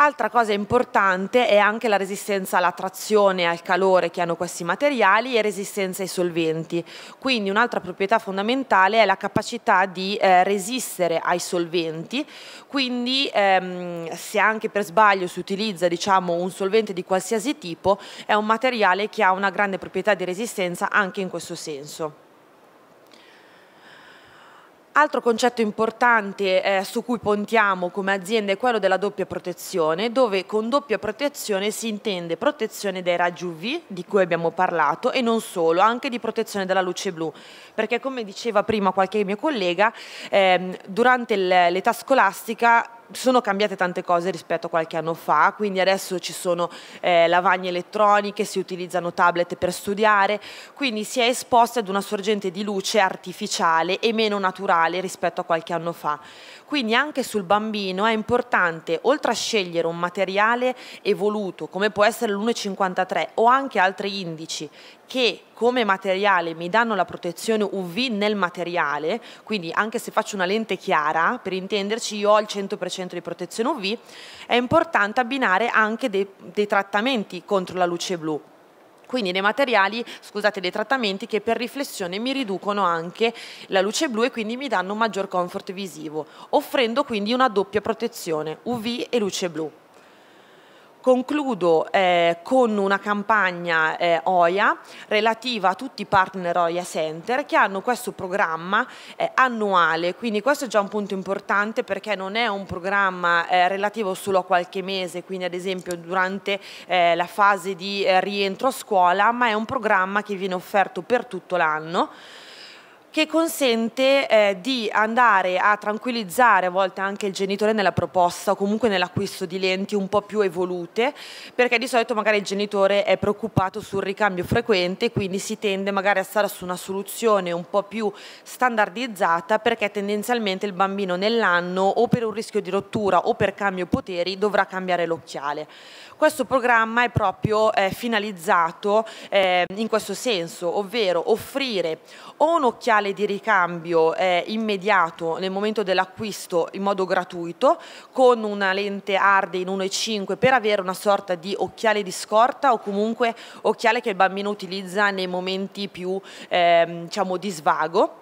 Speaker 4: Altra cosa importante è anche la resistenza alla trazione, e al calore che hanno questi materiali e resistenza ai solventi. Quindi un'altra proprietà fondamentale è la capacità di eh, resistere ai solventi, quindi ehm, se anche per sbaglio si utilizza diciamo, un solvente di qualsiasi tipo, è un materiale che ha una grande proprietà di resistenza anche in questo senso. Altro concetto importante eh, su cui puntiamo come azienda è quello della doppia protezione, dove con doppia protezione si intende protezione dai raggi UV, di cui abbiamo parlato, e non solo, anche di protezione dalla luce blu, perché come diceva prima qualche mio collega, eh, durante l'età scolastica sono cambiate tante cose rispetto a qualche anno fa, quindi adesso ci sono eh, lavagne elettroniche, si utilizzano tablet per studiare, quindi si è esposti ad una sorgente di luce artificiale e meno naturale rispetto a qualche anno fa. Quindi anche sul bambino è importante, oltre a scegliere un materiale evoluto, come può essere l'1,53 o anche altri indici, che come materiale mi danno la protezione UV nel materiale, quindi anche se faccio una lente chiara, per intenderci io ho il 100% di protezione UV, è importante abbinare anche dei, dei trattamenti contro la luce blu quindi dei materiali, scusate, dei trattamenti che per riflessione mi riducono anche la luce blu e quindi mi danno un maggior comfort visivo, offrendo quindi una doppia protezione UV e luce blu. Concludo eh, con una campagna eh, OIA relativa a tutti i partner OIA Center che hanno questo programma eh, annuale, quindi questo è già un punto importante perché non è un programma eh, relativo solo a qualche mese, quindi ad esempio durante eh, la fase di eh, rientro a scuola, ma è un programma che viene offerto per tutto l'anno che consente eh, di andare a tranquillizzare a volte anche il genitore nella proposta o comunque nell'acquisto di lenti un po' più evolute, perché di solito magari il genitore è preoccupato sul ricambio frequente, quindi si tende magari a stare su una soluzione un po' più standardizzata perché tendenzialmente il bambino nell'anno o per un rischio di rottura o per cambio poteri dovrà cambiare l'occhiale. Questo programma è proprio eh, finalizzato eh, in questo senso, ovvero offrire o un occhiale canale di ricambio eh, immediato nel momento dell'acquisto in modo gratuito con una lente hard in 1.5 per avere una sorta di occhiale di scorta o comunque occhiale che il bambino utilizza nei momenti più eh, diciamo, di svago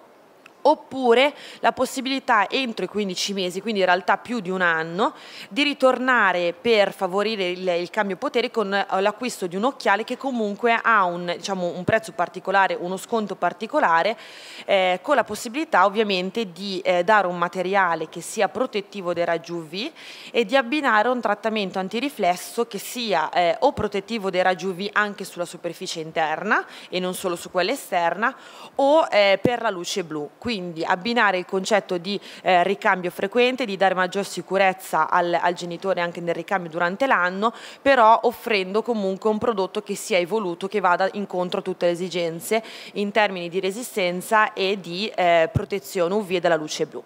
Speaker 4: oppure la possibilità entro i 15 mesi, quindi in realtà più di un anno, di ritornare per favorire il, il cambio potere con eh, l'acquisto di un occhiale che comunque ha un, diciamo, un prezzo particolare, uno sconto particolare, eh, con la possibilità ovviamente di eh, dare un materiale che sia protettivo dei raggi UV e di abbinare un trattamento antiriflesso che sia eh, o protettivo dei raggi UV anche sulla superficie interna e non solo su quella esterna o eh, per la luce blu. Quindi quindi abbinare il concetto di eh, ricambio frequente, di dare maggior sicurezza al, al genitore anche nel ricambio durante l'anno, però offrendo comunque un prodotto che sia evoluto, che vada incontro a tutte le esigenze in termini di resistenza e di eh, protezione UV e della luce blu.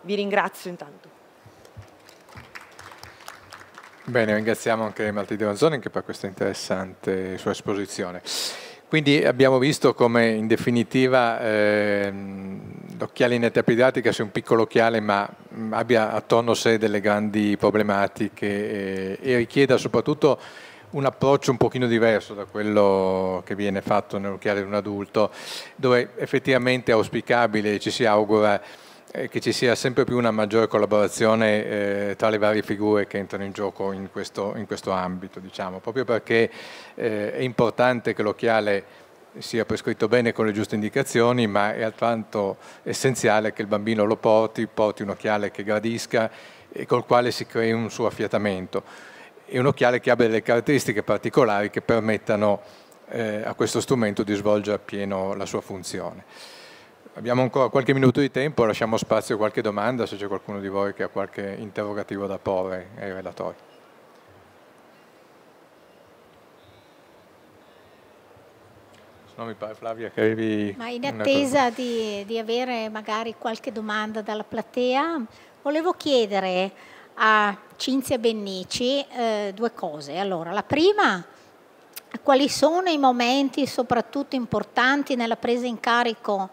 Speaker 4: Vi ringrazio intanto.
Speaker 1: Bene, ringraziamo anche Maltide Manzoni per questa interessante sua esposizione. Quindi abbiamo visto come in definitiva ehm, l'occhiale in pediatrica sia un piccolo occhiale ma mm, abbia attorno a sé delle grandi problematiche eh, e richieda soprattutto un approccio un pochino diverso da quello che viene fatto nell'occhiale di un adulto, dove effettivamente è auspicabile, e ci si augura, che ci sia sempre più una maggiore collaborazione eh, tra le varie figure che entrano in gioco in questo, in questo ambito, diciamo, proprio perché eh, è importante che l'occhiale sia prescritto bene con le giuste indicazioni, ma è altrettanto essenziale che il bambino lo porti, porti un occhiale che gradisca e col quale si crei un suo affiatamento. E un occhiale che abbia delle caratteristiche particolari che permettano eh, a questo strumento di svolgere appieno la sua funzione. Abbiamo ancora qualche minuto di tempo, lasciamo spazio a qualche domanda se c'è qualcuno di voi che ha qualche interrogativo da porre ai relatori. Se no mi pare Flavia che avevi... Ma in attesa
Speaker 2: di, di avere magari qualche domanda dalla platea, volevo chiedere a Cinzia Bennici eh, due cose. Allora, la prima, quali sono i momenti soprattutto importanti nella presa in carico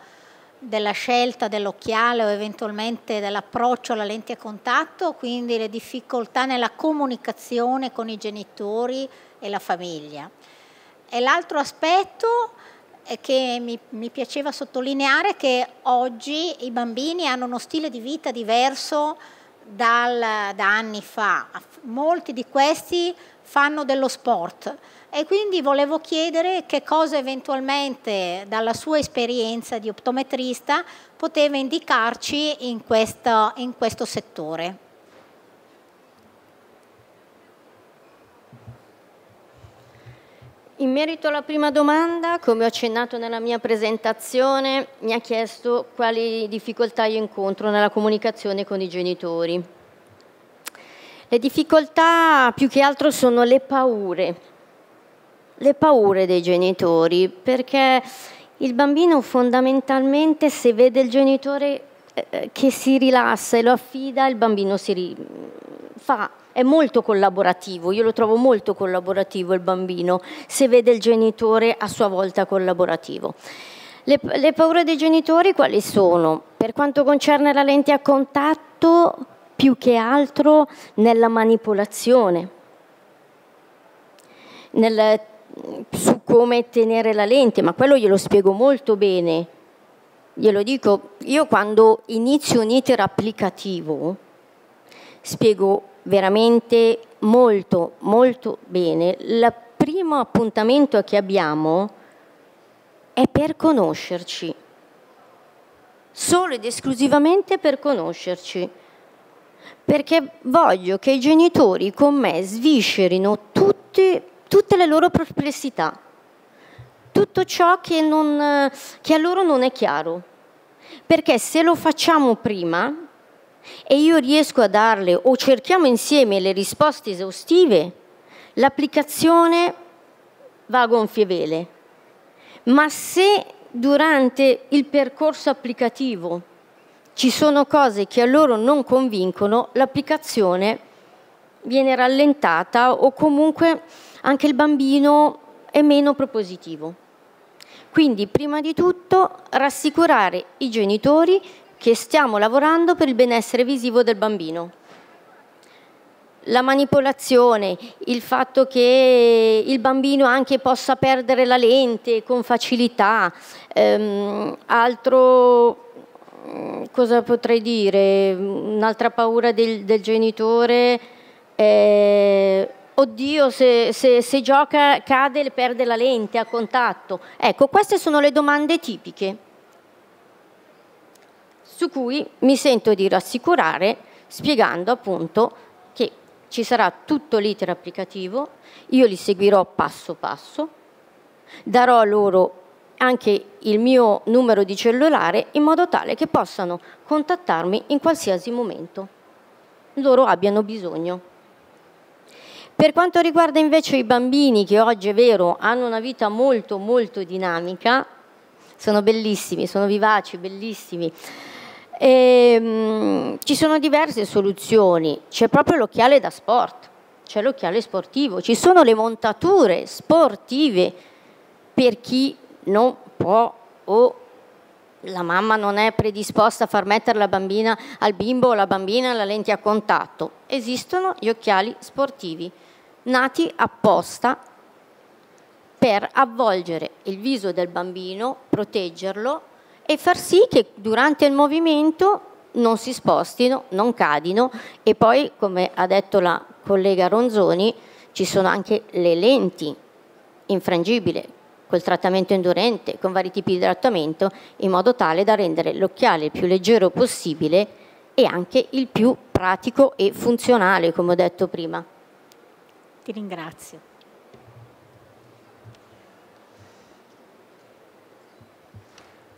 Speaker 2: della scelta dell'occhiale o eventualmente dell'approccio alla lente a contatto, quindi le difficoltà nella comunicazione con i genitori e la famiglia. E l'altro aspetto che mi, mi piaceva sottolineare è che oggi i bambini hanno uno stile di vita diverso dal, da anni fa. Molti di questi fanno dello sport, e quindi volevo chiedere che cosa eventualmente dalla sua esperienza di optometrista poteva indicarci in questo, in questo settore.
Speaker 3: In merito alla prima domanda, come ho accennato nella mia presentazione, mi ha chiesto quali difficoltà io incontro nella comunicazione con i genitori. Le difficoltà più che altro sono le paure le paure dei genitori, perché il bambino fondamentalmente se vede il genitore eh, eh, che si rilassa e lo affida, il bambino si ri- fa è molto collaborativo, io lo trovo molto collaborativo il bambino, se vede il genitore a sua volta collaborativo. Le, le, paure dei genitori quali sono? Per quanto concerne la lente a contatto, più che altro nella manipolazione, nel su come tenere la lente, ma quello glielo spiego molto bene. Glielo dico, io quando inizio un iter applicativo spiego veramente molto, molto bene. Il primo appuntamento che abbiamo è per conoscerci, solo ed esclusivamente per conoscerci perché voglio che i genitori con me sviscerino tutte tutte le loro perplessità, tutto ciò che, non, eh, che a loro non è chiaro. Perché se lo facciamo prima e io riesco a darle o cerchiamo insieme le risposte esaustive, l'applicazione va a gonfie vele. Ma se durante il percorso applicativo ci sono cose che a loro non convincono, l'applicazione viene rallentata o comunque anche il bambino è meno propositivo. Quindi prima di tutto rassicurare i genitori che stiamo lavorando per il benessere visivo del bambino. La manipolazione, il fatto che il bambino anche possa perdere la lente con facilità, ehm, altro mm, cosa potrei dire? Un'altra paura del, del genitore è oddio se, se, se gioca cade e perde la lente a contatto. Ecco, queste sono le domande tipiche su cui mi sento di rassicurare spiegando appunto che ci sarà tutto l'iter applicativo, io li seguirò passo passo, darò loro anche il mio numero di cellulare in modo tale che possano contattarmi in qualsiasi momento loro abbiano bisogno. Per quanto riguarda invece i bambini, che oggi è vero hanno una vita molto molto dinamica, sono bellissimi, sono vivaci, bellissimi. E, ehm, mh, ci sono diverse soluzioni, c'è proprio l'occhiale da sport, c'è l'occhiale sportivo, ci sono le montature sportive per chi non può o la mamma non è predisposta a far mettere la bambina al bimbo o la bambina la lente a contatto. Esistono gli occhiali sportivi nati apposta per avvolgere il viso del bambino, proteggerlo e far sì che durante il movimento non si spostino, non cadino e poi, come ha detto la collega Ronzoni, ci sono anche le lenti infrangibili col trattamento indurente, con vari tipi di trattamento, in modo tale da rendere l'occhiale il più leggero possibile e anche il più pratico e funzionale, come ho detto prima.
Speaker 2: Ti ringrazio.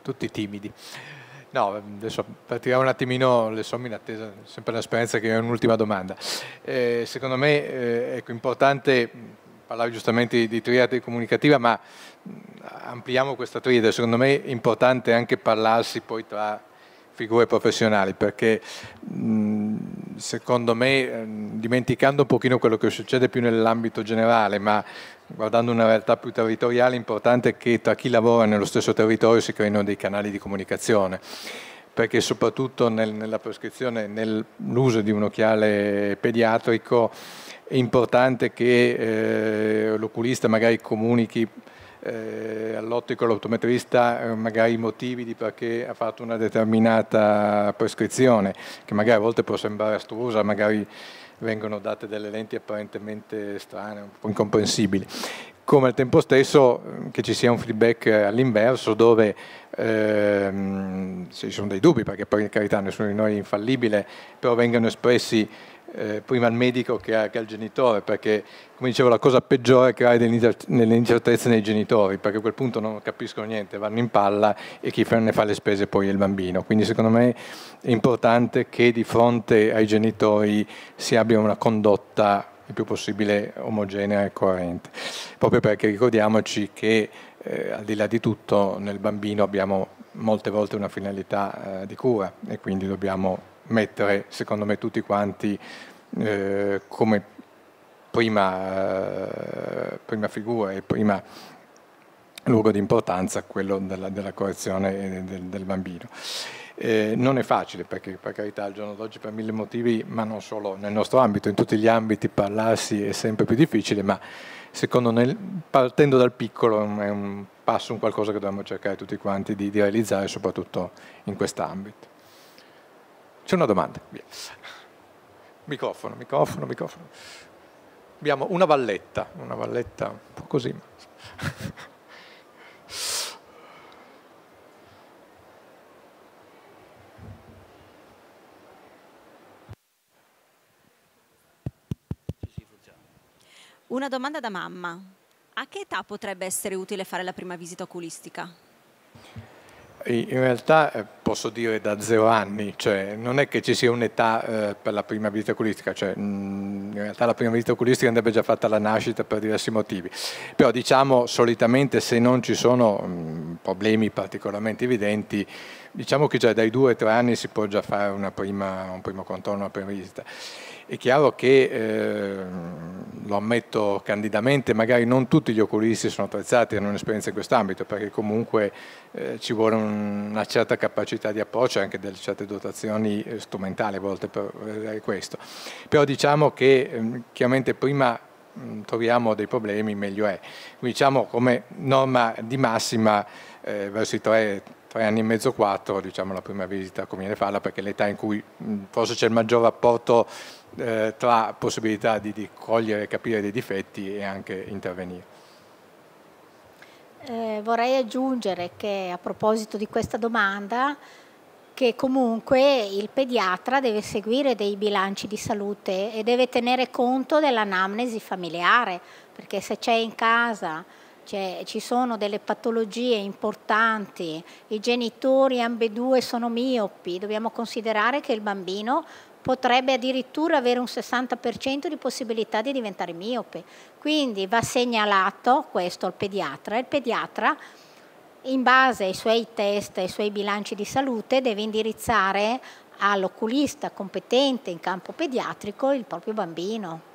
Speaker 1: Tutti timidi. No, adesso partiamo un attimino le somme in attesa, sempre l'esperienza che è un'ultima domanda. Eh, secondo me eh, ecco, importante, parlavi giustamente di triade comunicativa, ma ampliamo questa triade, secondo me è importante anche parlarsi poi tra figure professionali, perché mh, secondo me, ehm, dimenticando un pochino quello che succede più nell'ambito generale, ma guardando una realtà più territoriale, è importante che tra chi lavora nello stesso territorio si creino dei canali di comunicazione perché soprattutto nel, nella prescrizione, nell'uso di un occhiale pediatrico è importante che eh, l'oculista magari comunichi eh, all'ottico all'optometrista eh, magari i motivi di perché ha fatto una determinata prescrizione, che magari a volte può sembrare astrusa, magari vengono date delle lenti apparentemente strane, un po' incomprensibili. Come al tempo stesso mm, che ci sia un feedback all'inverso dove ehm, ci sono dei dubbi, perché per carità nessuno di noi è infallibile, però vengono espressi eh, prima al medico che, che, al genitore, perché come dicevo la cosa peggiore è creare delle incertezze nei genitori, perché a quel punto non capiscono niente, vanno in palla e chi ne fa le spese poi è il bambino. Quindi secondo me è importante che di fronte ai genitori si abbia una condotta il più possibile omogenea e coerente, proprio perché ricordiamoci che eh, al di là di tutto nel bambino abbiamo molte volte una finalità eh, di cura e quindi dobbiamo mettere, secondo me, tutti quanti eh, come prima, eh, prima, figura e prima luogo di importanza quello della, della correzione del, del bambino. Eh, non è facile perché per carità al giorno d'oggi per mille motivi, ma non solo nel nostro ambito, in tutti gli ambiti parlarsi è sempre più difficile, ma secondo me partendo dal piccolo è un passo, un qualcosa che dobbiamo cercare tutti quanti di, di realizzare soprattutto in quest'ambito. C'è una domanda. Via. Microfono, microfono, microfono. Abbiamo una valletta, una valletta un po' così.
Speaker 2: Una domanda da mamma. A che età potrebbe essere utile fare la prima visita oculistica?
Speaker 1: In realtà eh, posso dire da zero anni, cioè non è che ci sia un'età eh, per la prima visita oculistica, cioè, mm, in realtà la prima visita oculistica andrebbe già fatta alla nascita per diversi motivi, però diciamo solitamente se non ci sono mm, problemi particolarmente evidenti, diciamo che già dai due o tre anni si può già fare prima, un primo contorno, una prima visita. È chiaro che, eh, lo ammetto candidamente, magari non tutti gli oculisti sono attrezzati e hanno un'esperienza in quest'ambito, perché comunque eh, ci vuole una certa capacità di approccio e anche delle certe dotazioni eh, strumentali a volte per realizzare eh, questo. Però diciamo che eh, chiaramente prima mm, troviamo dei problemi meglio è. Quindi diciamo come norma di massima eh, verso i tre tre anni e mezzo, quattro, diciamo la prima visita conviene farla perché è l'età in cui mm, forse c'è il maggior rapporto eh, tra possibilità di, di cogliere e capire dei difetti e anche intervenire.
Speaker 2: Eh, vorrei aggiungere che a proposito di questa domanda che comunque il pediatra deve seguire dei bilanci di salute e deve tenere conto dell'anamnesi familiare, perché se c'è in casa cioè, ci sono delle patologie importanti, i genitori ambedue sono miopi, dobbiamo considerare che il bambino potrebbe addirittura avere un 60% di possibilità di diventare miope. Quindi va segnalato questo al pediatra e il pediatra in base ai suoi test, e ai suoi bilanci di salute deve indirizzare all'oculista competente in campo pediatrico il proprio bambino.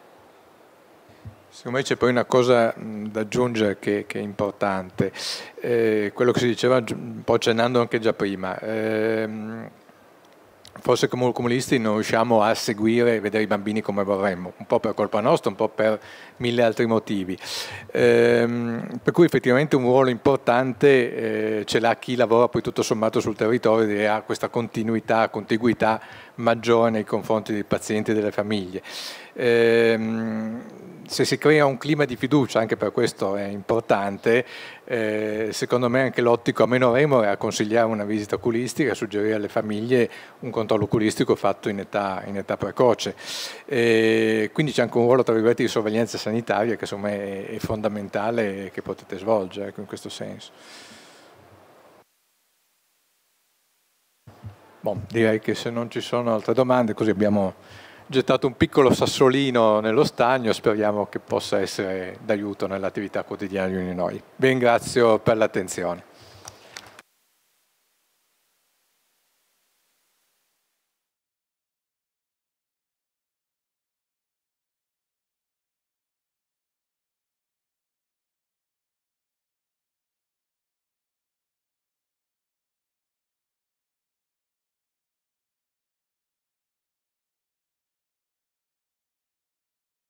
Speaker 1: Secondo me c'è poi una cosa da aggiungere che, che è importante, eh, quello che si diceva un po' accennando anche già prima. Eh, forse come comunisti non riusciamo a seguire e vedere i bambini come vorremmo, un po' per colpa nostra, un po' per mille altri motivi. Ehm, per cui effettivamente un ruolo importante eh, ce l'ha chi lavora poi tutto sommato sul territorio e ha questa continuità, contiguità maggiore nei confronti dei pazienti e delle famiglie. Ehm, se si crea un clima di fiducia, anche per questo è importante, eh, secondo me anche l'ottico a meno remore a consigliare una visita oculistica, a suggerire alle famiglie un controllo oculistico fatto in età, in età precoce. Eh, quindi c'è anche un ruolo tra virgolette di sorveglianza sanitaria che secondo me è, fondamentale e che potete svolgere ecco, in questo senso. Bon, direi che se non ci sono altre domande, così abbiamo gettato un piccolo sassolino nello stagno, speriamo che possa essere d'aiuto nell'attività quotidiana di ognuno di noi. Vi ringrazio per l'attenzione.